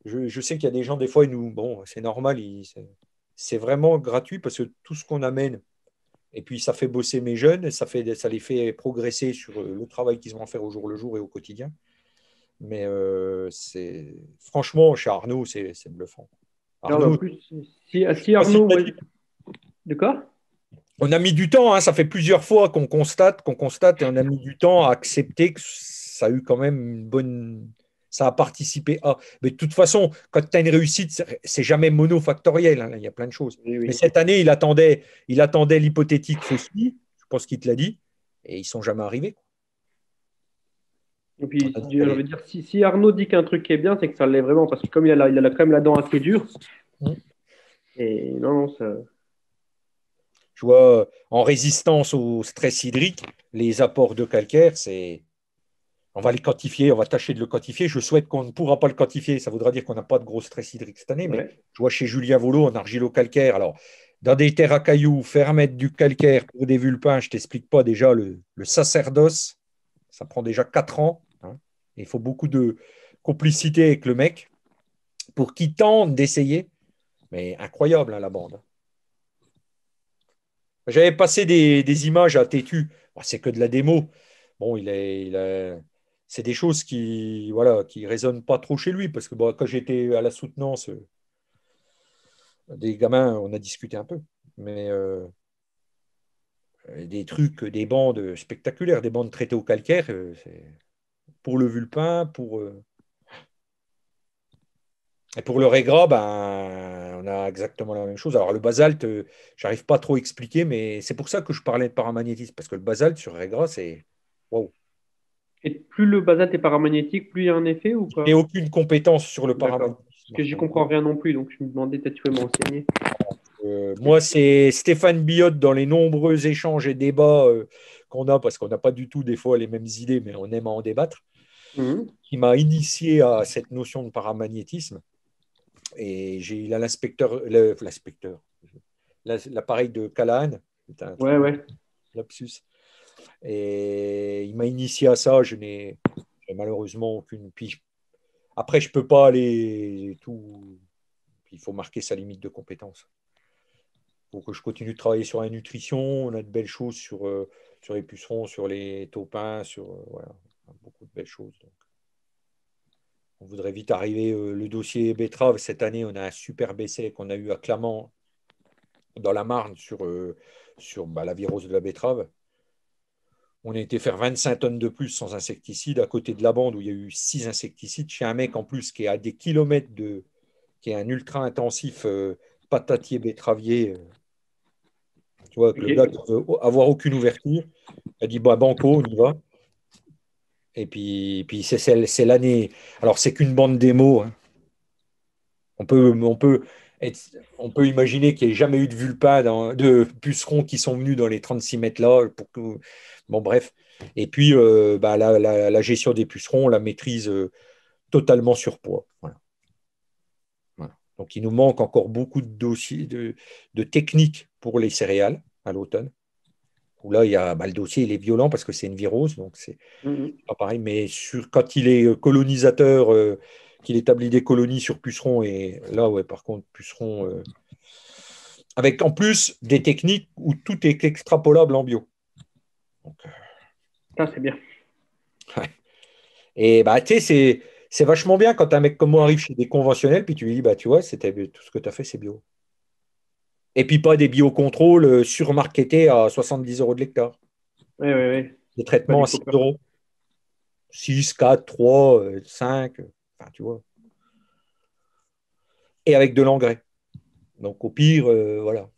S2: Je, sais qu'il y a des gens des fois ils nous bon c'est normal, c'est vraiment gratuit parce que tout ce qu'on amène et puis ça fait bosser mes jeunes, ça fait ça les fait progresser sur euh, le travail qu'ils vont faire au jour le jour et au quotidien. Mais c'est franchement chez Arnaud c'est bluffant. Alors, en plus, si, Arnaud, de quoi on a mis du temps, hein, ça fait plusieurs fois qu'on constate, qu'on constate, et on a mis du temps à accepter que ça a eu quand même une bonne. Ça a participé à. Mais de toute façon, quand tu as une réussite, c'est jamais monofactoriel. Hein. il y a plein de choses. Mais cette année, il attendait, il attendait l'hypothétique ceci. je pense qu'il te l'a dit, et ils sont jamais arrivés.
S1: Et puis, je veux dire, si, Arnaud dit qu'un truc est bien, c'est que ça l'est vraiment, parce que comme il a, il a quand même la dent assez dure, et non, non, ça.
S2: Je vois, en résistance au stress hydrique, les apports de calcaire, c'est. On va les quantifier, on va tâcher de le quantifier. Je souhaite qu'on ne pourra pas le quantifier. Ça voudra dire qu'on n'a pas de gros stress hydrique cette année. Mais je vois chez Julien Volo en argilo-calcaire. Alors, dans des terres à cailloux, faire mettre du calcaire pour des vulpins, je t'explique pas déjà le, sacerdoce. Ça prend déjà 4 ans. Hein. Il faut beaucoup de complicité avec le mec pour qu'il tente d'essayer. Mais incroyable, hein, la bande. J'avais passé des, images à têtu. Bah, c'est que de la démo. Bon, il est, c'est des choses qui voilà qui résonnent pas trop chez lui parce que bah, quand j'étais à la soutenance euh, des gamins, on a discuté un peu, mais euh, des trucs, des bandes spectaculaires, des bandes traitées au calcaire, euh, pour le vulpin, pour et pour le régras, ben, on a exactement la même chose. Alors le basalte, euh, j'arrive pas trop à expliquer, mais c'est pour ça que je parlais de paramagnétisme, parce que le basalte sur régras, c'est
S1: waouh. Et plus le basalte est paramagnétique, plus il y a un effet ou quoi a aucune
S2: compétence sur le
S1: paramagnétisme. Parce que j'y comprends rien non plus, donc je me demandais peut-être tu pouvais m'enseigner. Euh, moi,
S2: c'est Stéphane biot dans les nombreux échanges et débats euh, qu'on a, parce qu'on n'a pas du tout des fois les mêmes idées, mais on aime en débattre, mhm. qui m'a initié à cette notion de paramagnétisme. Et j'ai l'inspecteur, l'inspecteur, l'appareil de Callahan. Un ouais, Et il m'a initié à ça. Je n'ai malheureusement aucune pige. Après, je ne peux pas aller tout. Il faut marquer sa limite de compétence. Pour que je continue de travailler sur la nutrition, on a de belles choses sur, euh, sur les pucerons, sur les taupins, sur euh, voilà, beaucoup de belles choses. Donc on voudrait vite arriver euh, le dossier betterave. Cette année, on a un super baissé qu'on a eu à Clamant, dans la Marne, sur, euh, sur bah, la virose de la betterave. On a été faire 25 tonnes de plus sans insecticide à côté de la bande où il y a eu 6 insecticides chez un mec en plus qui est à des kilomètres de. qui est un ultra intensif euh, patatier betteravier. tu vois, que le gars veut avoir aucune ouverture. Il a dit bah, Banco, on y va. Et puis, puis c'est l'année. Alors, c'est qu'une bande démo. Hein. On, peut, on, peut on peut imaginer qu'il n'y ait jamais eu de vulpa, de pucerons qui sont venus dans les 36 mètres là. Pour bon, bref. Et puis, euh, bah, la, gestion des pucerons, on la maîtrise euh, totalement sur poids. Donc, il nous manque encore beaucoup de dossiers, de, de techniques pour les céréales à l'automne où là, il y a, bah, le dossier, il est violent parce que c'est une virose, donc c'est mmh pas pareil. Mais sur, quand il est euh, colonisateur, euh, qu'il établit des colonies sur pucerons, et là, ouais, par contre, pucerons, euh, avec en plus des techniques où tout est extrapolable en bio. c'est bien. Et bah, tu sais, c'est vachement bien quand un mec comme moi arrive chez des conventionnels, puis tu lui dis, bah, tu vois, c'était tout ce que tu as fait, c'est bio. Et puis pas des biocontrôles euh, surmarketés à 70 euros de l'hectare. Oui, oui, oui. Des traitements à 6 euros. 6, 4, 3, 5, tu vois. Et avec de l'engrais. Donc au pire, euh, voilà.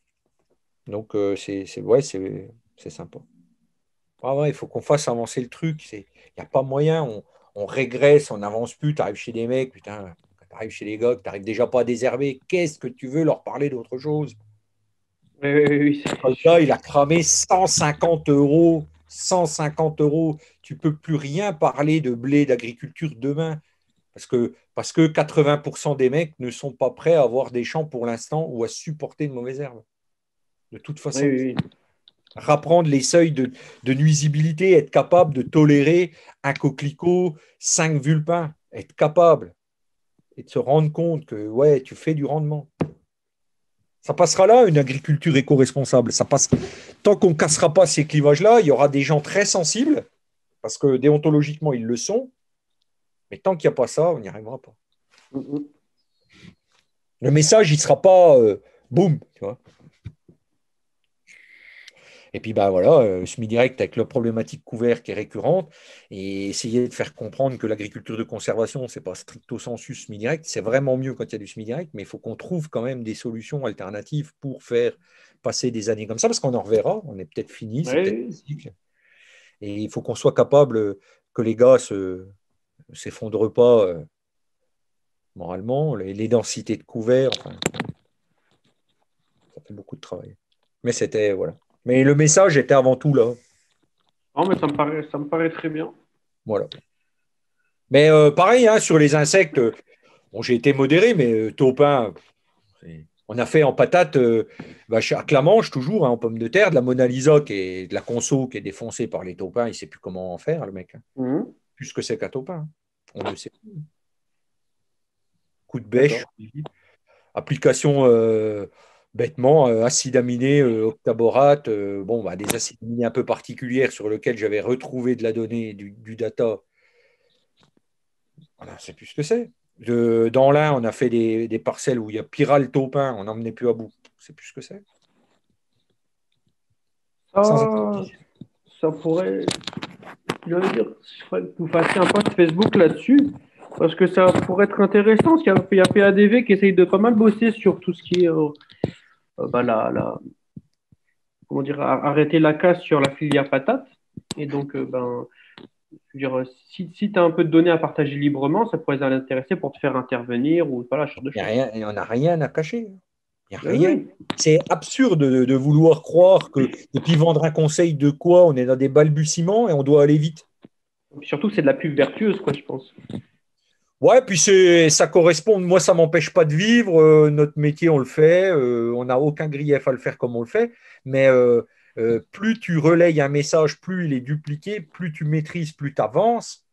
S2: Donc euh, c'est ouais, c'est sympa. Ah ouais, il faut qu'on fasse avancer le truc. Il n'y a pas moyen. On, régresse, on n'avance plus. Tu arrives chez des mecs, putain, tu arrives chez les gars, tu n'arrives déjà pas à désherber. Qu'est-ce que tu veux leur parler d'autre chose il a cramé 150 euros. 150 euros. Tu peux plus rien parler de blé, d'agriculture demain. Parce que, parce que 80% des mecs ne sont pas prêts à avoir des champs pour l'instant ou à supporter de mauvaises herbes De toute façon. Rapprendre les seuils de, nuisibilité, être capable de tolérer un coquelicot, cinq vulpins, être capable et de se rendre compte que ouais, tu fais du rendement. Ça passera là, une agriculture éco-responsable. Ça passe... Tant qu'on ne cassera pas ces clivages-là, il y aura des gens très sensibles, parce que déontologiquement, ils le sont. Mais tant qu'il n'y a pas ça, on n'y arrivera pas. Le message, il ne sera pas euh, boum, tu vois. Et puis, bah voilà, euh, semi-direct avec la problématique couvert qui est récurrente et essayer de faire comprendre que l'agriculture de conservation, c'est pas stricto sensus semi-direct. C'est vraiment mieux quand il y a du semi-direct, mais il faut qu'on trouve quand même des solutions alternatives pour faire passer des années comme ça parce qu'on en reverra. On est peut-être fini, Et il faut qu'on soit capable euh, que les gars se euh, s'effondrent pas moralement, les, densités de couvert, ça fait beaucoup de travail. Mais c'était, voilà. Mais le message était avant tout là.
S1: Non, mais ça me paraît, ça me paraît très bien.
S2: Voilà. Mais euh, pareil, hein, sur les insectes, euh, j'ai été modéré, mais euh, taupin, on a fait en patate, à Clamanche toujours, hein, en pomme de terre, de la Mona Lisa de la conso qui est défoncée par les taupins, il ne sait plus comment en faire, le mec. puisque hein. mmh. Plus que c'est qu'un taupin. On ne sait plus. Coup de bêche, application bêtement, euh, acide acides aminés, euh, euh, bon, bah, des acides aminés un peu particulières sur lesquels j'avais retrouvé de la donnée, du, data. On ne plus ce que c'est. dans l'un, on a fait des, parcelles où il y a pyral taupin, on n'en plus à bout. C'est plus ce que c'est.
S1: Ah, ça pourrait. Je veux que vous fassiez un post Facebook là-dessus parce que ça pourrait être intéressant. Parce y a, PADV qui essaye de pas mal bosser sur tout ce qui est euh, bah, arrêter la casse sur la filière patate. Et donc, euh, ben, euh, si, tu as un peu de données à partager librement, ça pourrait les intéresser pour te faire intervenir ou voilà, genre de on n'a rien à cacher. Il n'y a rien.
S2: C'est absurde de, vouloir croire que depuis vendre un conseil de quoi, on est dans des balbutiements et on doit aller vite. Surtout, c'est de la pub vertueuse, quoi, je pense. Ouais, puis ça correspond. Moi, ça m'empêche pas de vivre. Euh, notre métier, on le fait. Euh, on n'a aucun grief à le faire comme on le fait. Mais euh, plus tu relayes un message, plus il est dupliqué, plus tu maîtrises, plus tu avances,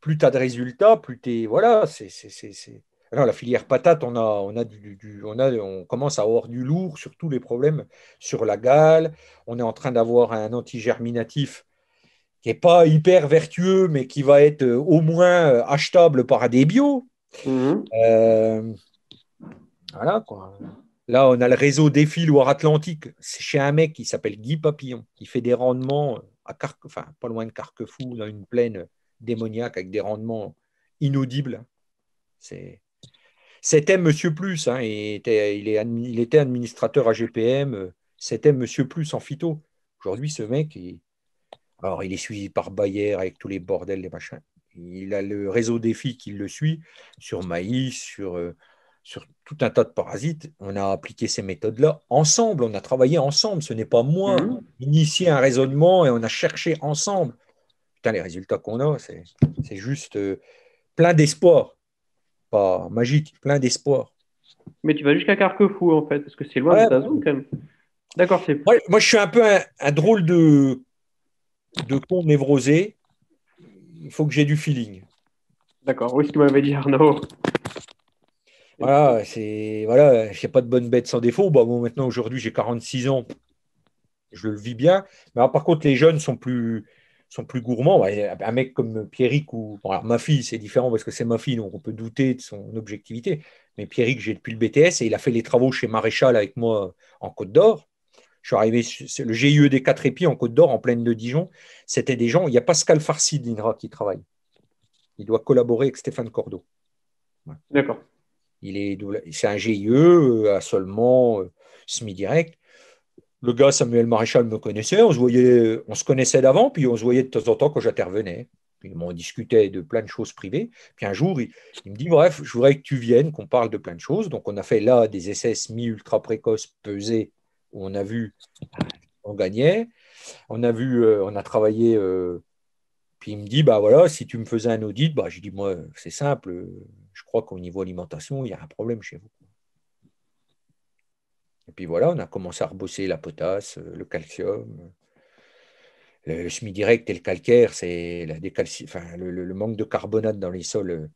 S2: plus tu as de résultats, plus tu es. Voilà, c'est. Alors, la filière patate, on, a, on, a du, du, on, a, on commence à avoir du lourd sur tous les problèmes, sur la gale. On est en train d'avoir un antigerminatif qui n'est pas hyper vertueux, mais qui va être euh, au moins euh, achetable par des bio. Mhm. Euh, voilà quoi. Là, on a le réseau défi Loire-Atlantique. C'est chez un mec qui s'appelle Guy Papillon, qui fait des rendements à Carque, enfin, pas loin de Carquefou, dans une plaine démoniaque avec des rendements
S1: inaudibles.
S2: C'était Monsieur Plus, hein. il, était, il, était, administrateur à GPM, c'était Monsieur Plus en phyto. Aujourd'hui, ce mec, est... Alors, il est suivi par Bayer avec tous les bordels, les machins. Il a le réseau des filles qui le suit sur maïs, sur, euh, sur tout un tas de parasites. On a appliqué ces méthodes-là ensemble, on a travaillé ensemble. Ce n'est pas moi mmh. initié un raisonnement et on a cherché ensemble. Putain, les résultats qu'on a, c'est juste euh, plein d'espoir. Pas magique, plein d'espoir. Mais tu vas jusqu'à Carquefou, en fait, parce que c'est loin de ta bah zone, quand même. D'accord, c'est... Moi, je suis un peu un drôle de de con névrosé, il faut que j'ai du feeling.
S1: D'accord, oui, ce que m'avait dit
S2: Arnaud. Voilà, c'est voilà, j'ai pas de bonne bête sans défaut. Bon, bah, maintenant aujourd'hui j'ai 46 ans, je le vis bien. Mais par contre les jeunes sont plus sont plus gourmands. Bah, un mec comme Pierrick ou ma fille, c'est différent parce que c'est ma fille, donc on peut douter de son objectivité. Mais Pierrick, j'ai depuis le BTS et il a fait les travaux chez Maréchal avec moi en Côte d'Or. Je suis arrivé le GIE des Quatre Épis en Côte d'Or, en plaine de Dijon. C'était des gens. Il y a Pascal Farsi d'Inra qui travaille. Il doit collaborer avec Stéphane Cordeau. D'accord. Il est, c'est un GIE euh, à seulement euh, semi-direct. Le gars Samuel Maréchal me connaissait, on se on se connaissait d'avant, puis on se voyait de temps en temps quand j'intervenais. on discutait de plein de choses privées. Puis un jour, il, il me dit Bref, je voudrais que tu viennes, qu'on parle de plein de choses. Donc on a fait là des essais semi-ultra précoces pesés on a vu on gagnait. On a vu, euh, on a travaillé. Euh, puis il me dit, bah voilà, si tu me faisais un audit, bah, j'ai dit, moi, c'est simple, euh, je crois qu'au niveau alimentation, il y a un problème chez vous. Et puis voilà, on a commencé à rebosser la potasse, le calcium. Le, semi-direct et le calcaire, c'est la décalci... le, manque de carbonate dans les sols,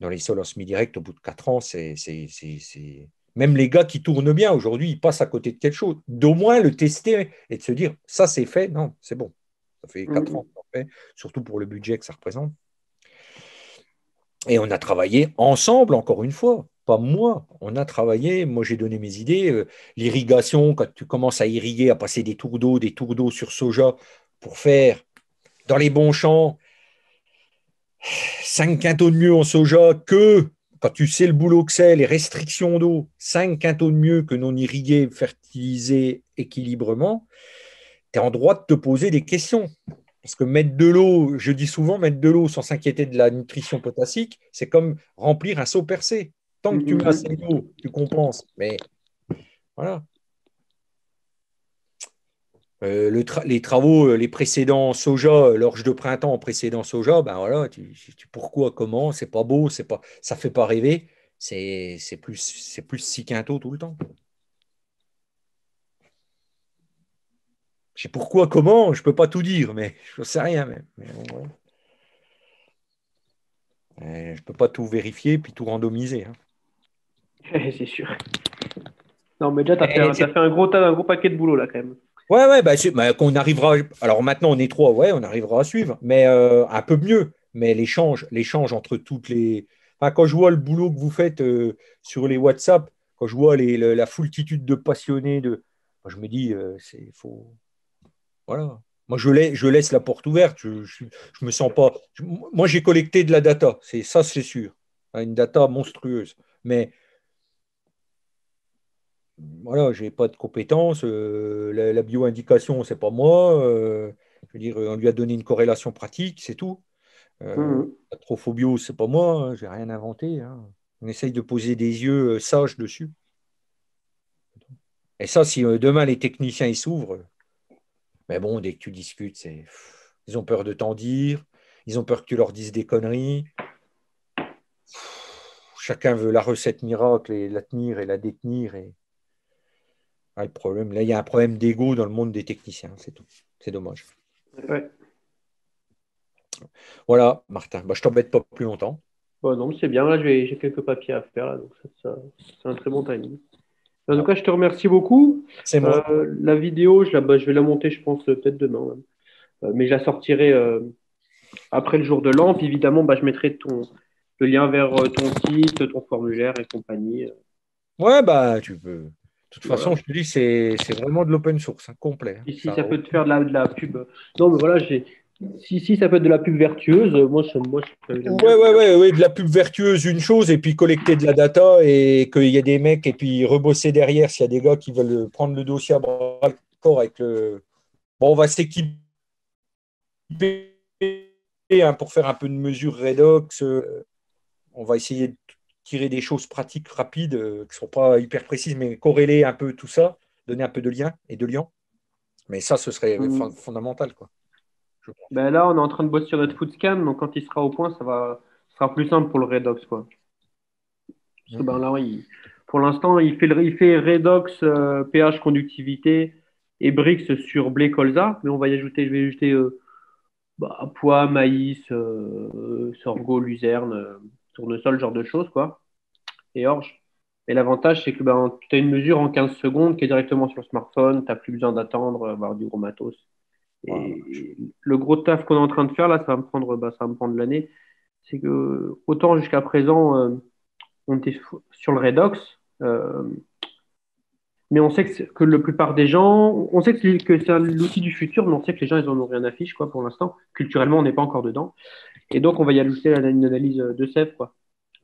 S2: dans les sols en semi-direct au bout de 4 ans, c'est même les gars qui tournent bien aujourd'hui, ils passent à côté de quelque chose. D'au moins le tester et de se dire ça c'est fait, non, c'est bon. Ça fait quatre mm-hmm. ans qu'on en fait, surtout pour le budget que ça représente. Et on a travaillé ensemble, encore une fois, pas moi. On a travaillé, moi j'ai donné mes idées. Euh, l'irrigation, quand tu commences à irriguer, à passer des tours d'eau, des tours d'eau sur soja pour faire dans les bons champs 5 quintaux de mieux en soja que quand tu sais le boulot que c'est, les restrictions d'eau, 5 quintaux de mieux que non irriguer, fertiliser équilibrement, tu es en droit de te poser des questions. Parce que mettre de l'eau, je dis souvent, mettre de l'eau sans s'inquiéter de la nutrition potassique, c'est comme remplir un seau percé. Tant que tu mets mm-hmm. assez d'eau, tu compenses. Mais voilà. Euh, les travaux, euh, les précédents soja, euh, l'orge de printemps précédent soja, ben voilà, tu, pourquoi, comment, c'est pas beau, c'est pas, ça fait pas rêver, c'est plus c'est plus six quintaux tout le temps. Je pourquoi, comment, je peux pas tout dire, mais je sais rien Mais Je ne peux pas tout vérifier puis tout randomiser. Hein. c'est sûr.
S1: Non, mais déjà, tu eh, fait un gros tas, un gros paquet de boulot là quand même.
S2: Ouais, ouais, bah, bah, qu'on arrivera. Alors maintenant, on est trois, ouais, on arrivera à suivre, mais euh, un peu mieux. Mais l'échange, l'échange entre toutes les. quand je vois le boulot que vous faites euh, sur les WhatsApp, quand je vois la, foultitude de passionnés, de... je me dis, euh, c'est faut. Voilà. Moi, je, laisse, je laisse la porte ouverte. Je, je, me sens pas. moi, j'ai collecté de la data. C'est ça, c'est sûr. Hein, une data monstrueuse. Mais voilà, j'ai pas de compétences, euh, la, bio-indication, c'est pas moi. Euh, je veux dire, on lui a donné une corrélation pratique, c'est tout. Euh, mmh La c'est pas moi, je hein, j'ai rien inventé. Hein. On essaye de poser des yeux euh, sages dessus. Et ça, si demain les techniciens ils s'ouvrent, mais ben bon, dès que tu discutes, Ils ont peur de t'en dire, ils ont peur que tu leur dises des conneries. Chacun veut la recette miracle et la tenir et la détenir. Et... Ah, problème, là, il y a un problème d'ego dans le monde des techniciens, c'est tout. C'est dommage. Voilà, Martin. Bah, je t'embête pas plus longtemps.
S1: Bon, bah, non, c'est bien. Là, j'ai quelques papiers à faire. donc, c'est un très bon timing. En tout cas, je te remercie beaucoup. C'est euh, la vidéo, je, la, bah, je vais la monter, je pense, peut-être demain. Euh, mais je la sortirai euh, après le jour de l'an. évidemment, bah, je mettrai ton, le lien vers ton site, ton formulaire et compagnie.
S2: Ouais, bah, tu peux. De toute façon, je te dis, c'est
S1: vraiment de l'open source, hein, complet. Hein. si ça, peut te faire de la, de la pub. Non, mais voilà, j'ai. Si, si, ça peut être de la pub vertueuse, moi, je, moi je, ouais,
S2: ouais, ouais, de la pub vertueuse, une chose, et puis collecter de la data et qu'il y a des mecs, et puis rebosser derrière s'il y a des gars qui veulent prendre le dossier à bras corps avec le. Bon, on va s'équiper hein, pour faire un peu de mesure redox. Euh, on va essayer de tirer des choses pratiques, rapides, euh, qui ne sont pas hyper précises, mais corréler un peu tout ça, donner
S1: un peu de lien et de lien.
S2: Mais ça, ce serait
S1: mm. fondamental. Quoi, ben là, on est en train de bosser sur notre scan donc quand il sera au point, ça va, sera plus simple pour le Redox. Quoi. Mm. Ben là, pour l'instant, il fait, Redox, euh, pH, conductivité et Brix sur blé colza, mais on va y ajouter, je vais ajouter euh, bah, pois, maïs, sorgho, luzerne sol genre de choses, quoi, et Et l'avantage, c'est que ben, tu as une mesure en 15 secondes qui est directement sur le smartphone, tu n'as plus besoin d'attendre, euh, avoir du gros matos. Et le gros taf qu'on est en train de faire là, ça va me prendre, bah, ça va me prendre l'année. C'est que autant jusqu'à présent, euh, on était sur le Redox, euh, mais on sait que, la plupart des gens, on sait que, c'est l'outil du futur, mais on sait que les gens, ils ont rien à fiche, quoi, pour l'instant. Culturellement, on n'est pas encore dedans. Et donc, on va y ajouter une analyse euh, de sève, quoi.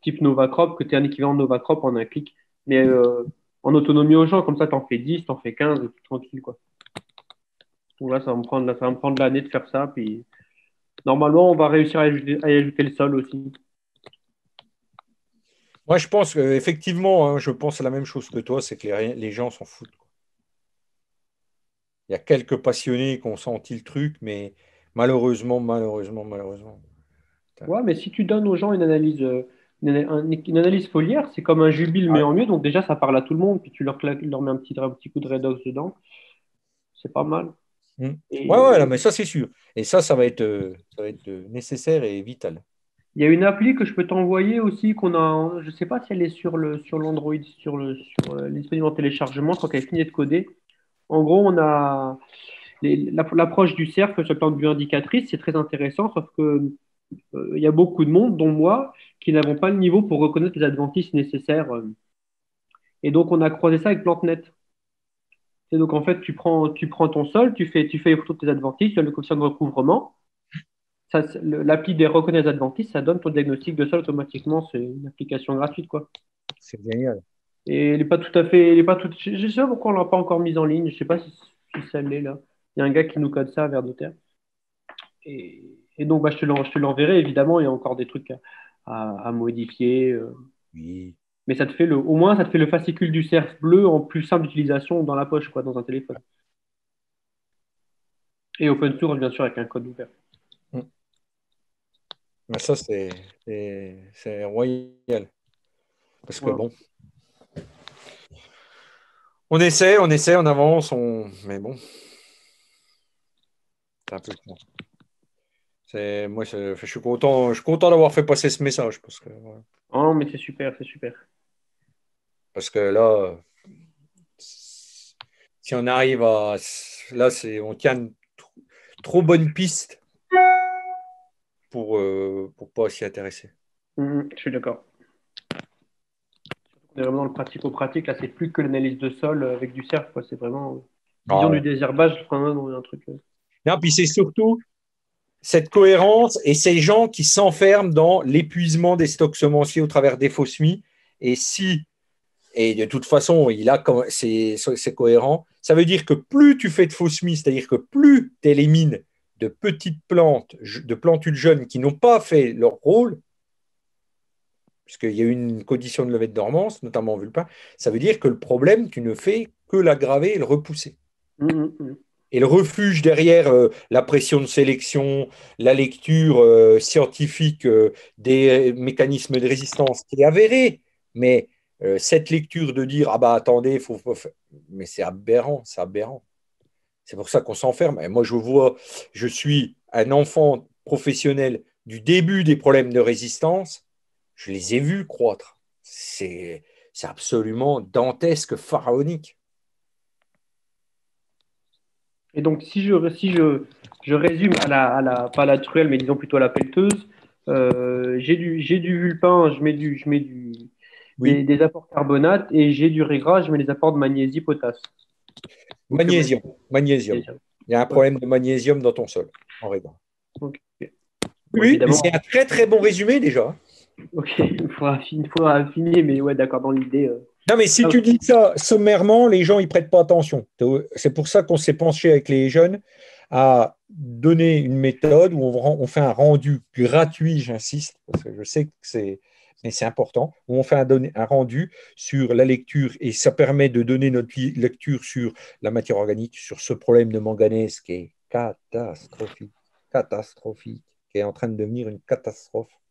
S1: Type Novacrop, que tu es un équivalent de Novacrop en un clic, mais euh, en autonomie aux gens, comme ça, t'en fais 10, t'en fais 15, et tranquille, quoi. Donc là, ça va me prendre, prendre l'année de faire ça, puis normalement, on va réussir à à y ajouter le sol aussi.
S2: Moi, je pense qu'effectivement, hein, je pense à la même chose que toi, c'est que les, gens s'en foutent. Il y a quelques passionnés qui ont senti le truc, mais malheureusement,
S1: malheureusement, malheureusement. Ouais, mais si tu donnes aux gens une analyse, euh, une analyse foliaire, c'est comme un jubile, mais en mieux. Donc déjà, ça parle à tout le monde, puis tu leur, mets un petit, petit coup de redox dedans. C'est pas mal. Oui, hmm. Ouais, ouais, mais ça, c'est sûr. Et ça, ça va être, euh, ça va être euh, nécessaire et vital. Il y a une appli que je peux t'envoyer aussi qu'on a. Je ne sais pas si elle est sur le sur l'Android, sur le sur euh, disponible en téléchargement quand elle est finie de coder. En gros, on a l'approche du cercle sur le plan de vue indicatrice, c'est très intéressant, sauf que euh, il y a beaucoup de monde, dont moi, qui n'avons pas le niveau pour reconnaître les adventices nécessaires. Euh. Et donc, on a croisé ça avec PlantNet. Et donc, en fait, tu prends, tu prends ton sol, tu fais, tu fais les photos de tes adventices, tu as le coefficient de recouvrement, l'appli des reconnaissances adventistes, ça donne ton diagnostic de sol automatiquement. C'est une application gratuite, quoi. C'est génial. Et elle n'est pas tout à fait. est pas tout, je ne sais pas pourquoi on ne l'a pas encore mise en ligne. Je ne sais pas si, si celle-là est là. Il y a un gars qui nous code ça à Vers de Et, donc, bah, je te l'enverrai, évidemment. Il y a encore des trucs à, modifier. Euh. Oui. Mais ça te fait le, au moins, ça te fait le fascicule du cerf bleu en plus simple d'utilisation dans la poche, quoi, dans un téléphone. Et open source, bien sûr, avec un code ouvert
S2: ça, c'est royal. Parce que bon. On essaie, on essaie, on avance, on... mais bon. C'est Moi, je suis content, je suis
S1: content d'avoir fait passer ce message. Parce que, Oh, mais c'est super, c'est super.
S2: Parce que là, si on arrive à. Là, on tient trop bonne piste pour ne euh, pas s'y intéresser.
S1: Mm, mm, je suis d'accord. On vraiment dans le pratico-pratique. Là, c'est plus que l'analyse de sol avec du cerf. C'est vraiment euh, ah vision du désherbage, hein, un truc. Euh.
S2: Non, puis c'est surtout cette cohérence et ces gens qui s'enferment dans l'épuisement des stocks semenciers au travers des fausses mises. Et si, et de toute façon, il a c'est cohérent, ça veut dire que plus tu fais de fausses mises, c'est-à-dire que plus tu élimines de petites plantes, de plantules jeunes qui n'ont pas fait leur rôle, puisqu'il y a une condition de levée de dormance, notamment le vulpin, ça veut dire que le problème, tu ne fais que l'aggraver et le repousser. Mmh, mmh, mmh. Et le refuge derrière euh, la pression de sélection, la lecture euh, scientifique euh, des mécanismes de résistance qui est avérée, mais cette lecture de dire ah bah attendez, faut, faut mais c'est aberrant, c'est aberrant. C'est pour ça qu'on s'enferme. moi, je vois, je suis un enfant professionnel du début des problèmes de résistance. Je les ai vus croître. C'est absolument dantesque, pharaonique.
S1: Et donc, si je, résume à la, pas la truelle, mais disons plutôt à la pelleteuse, euh, j'ai du, vulpin, je mets du, je mets du, des, apports carbonate, et j'ai du régras, je mets des apports de magnésie, potasse. Bah, magnésium. Magnésium.
S2: Il y a un problème de magnésium dans ton sol, en Oui,
S1: c'est un très très bon résumé déjà. Ok, il faudra, affiner, mais ouais, d'accord, dans l'idée. Euh. Non, mais si ah, tu
S2: dis ça sommairement, les gens, ils prêtent pas attention. C'est pour ça qu'on s'est penché avec les jeunes à donner une méthode où on fait un rendu gratuit, j'insiste, parce que je sais que c'est mais c'est important, où on fait un, un, rendu sur la lecture et ça permet de donner notre lecture sur la matière organique, sur ce problème de manganèse qui est catastrophique, catastrophique,
S1: qui est en train de devenir une catastrophe.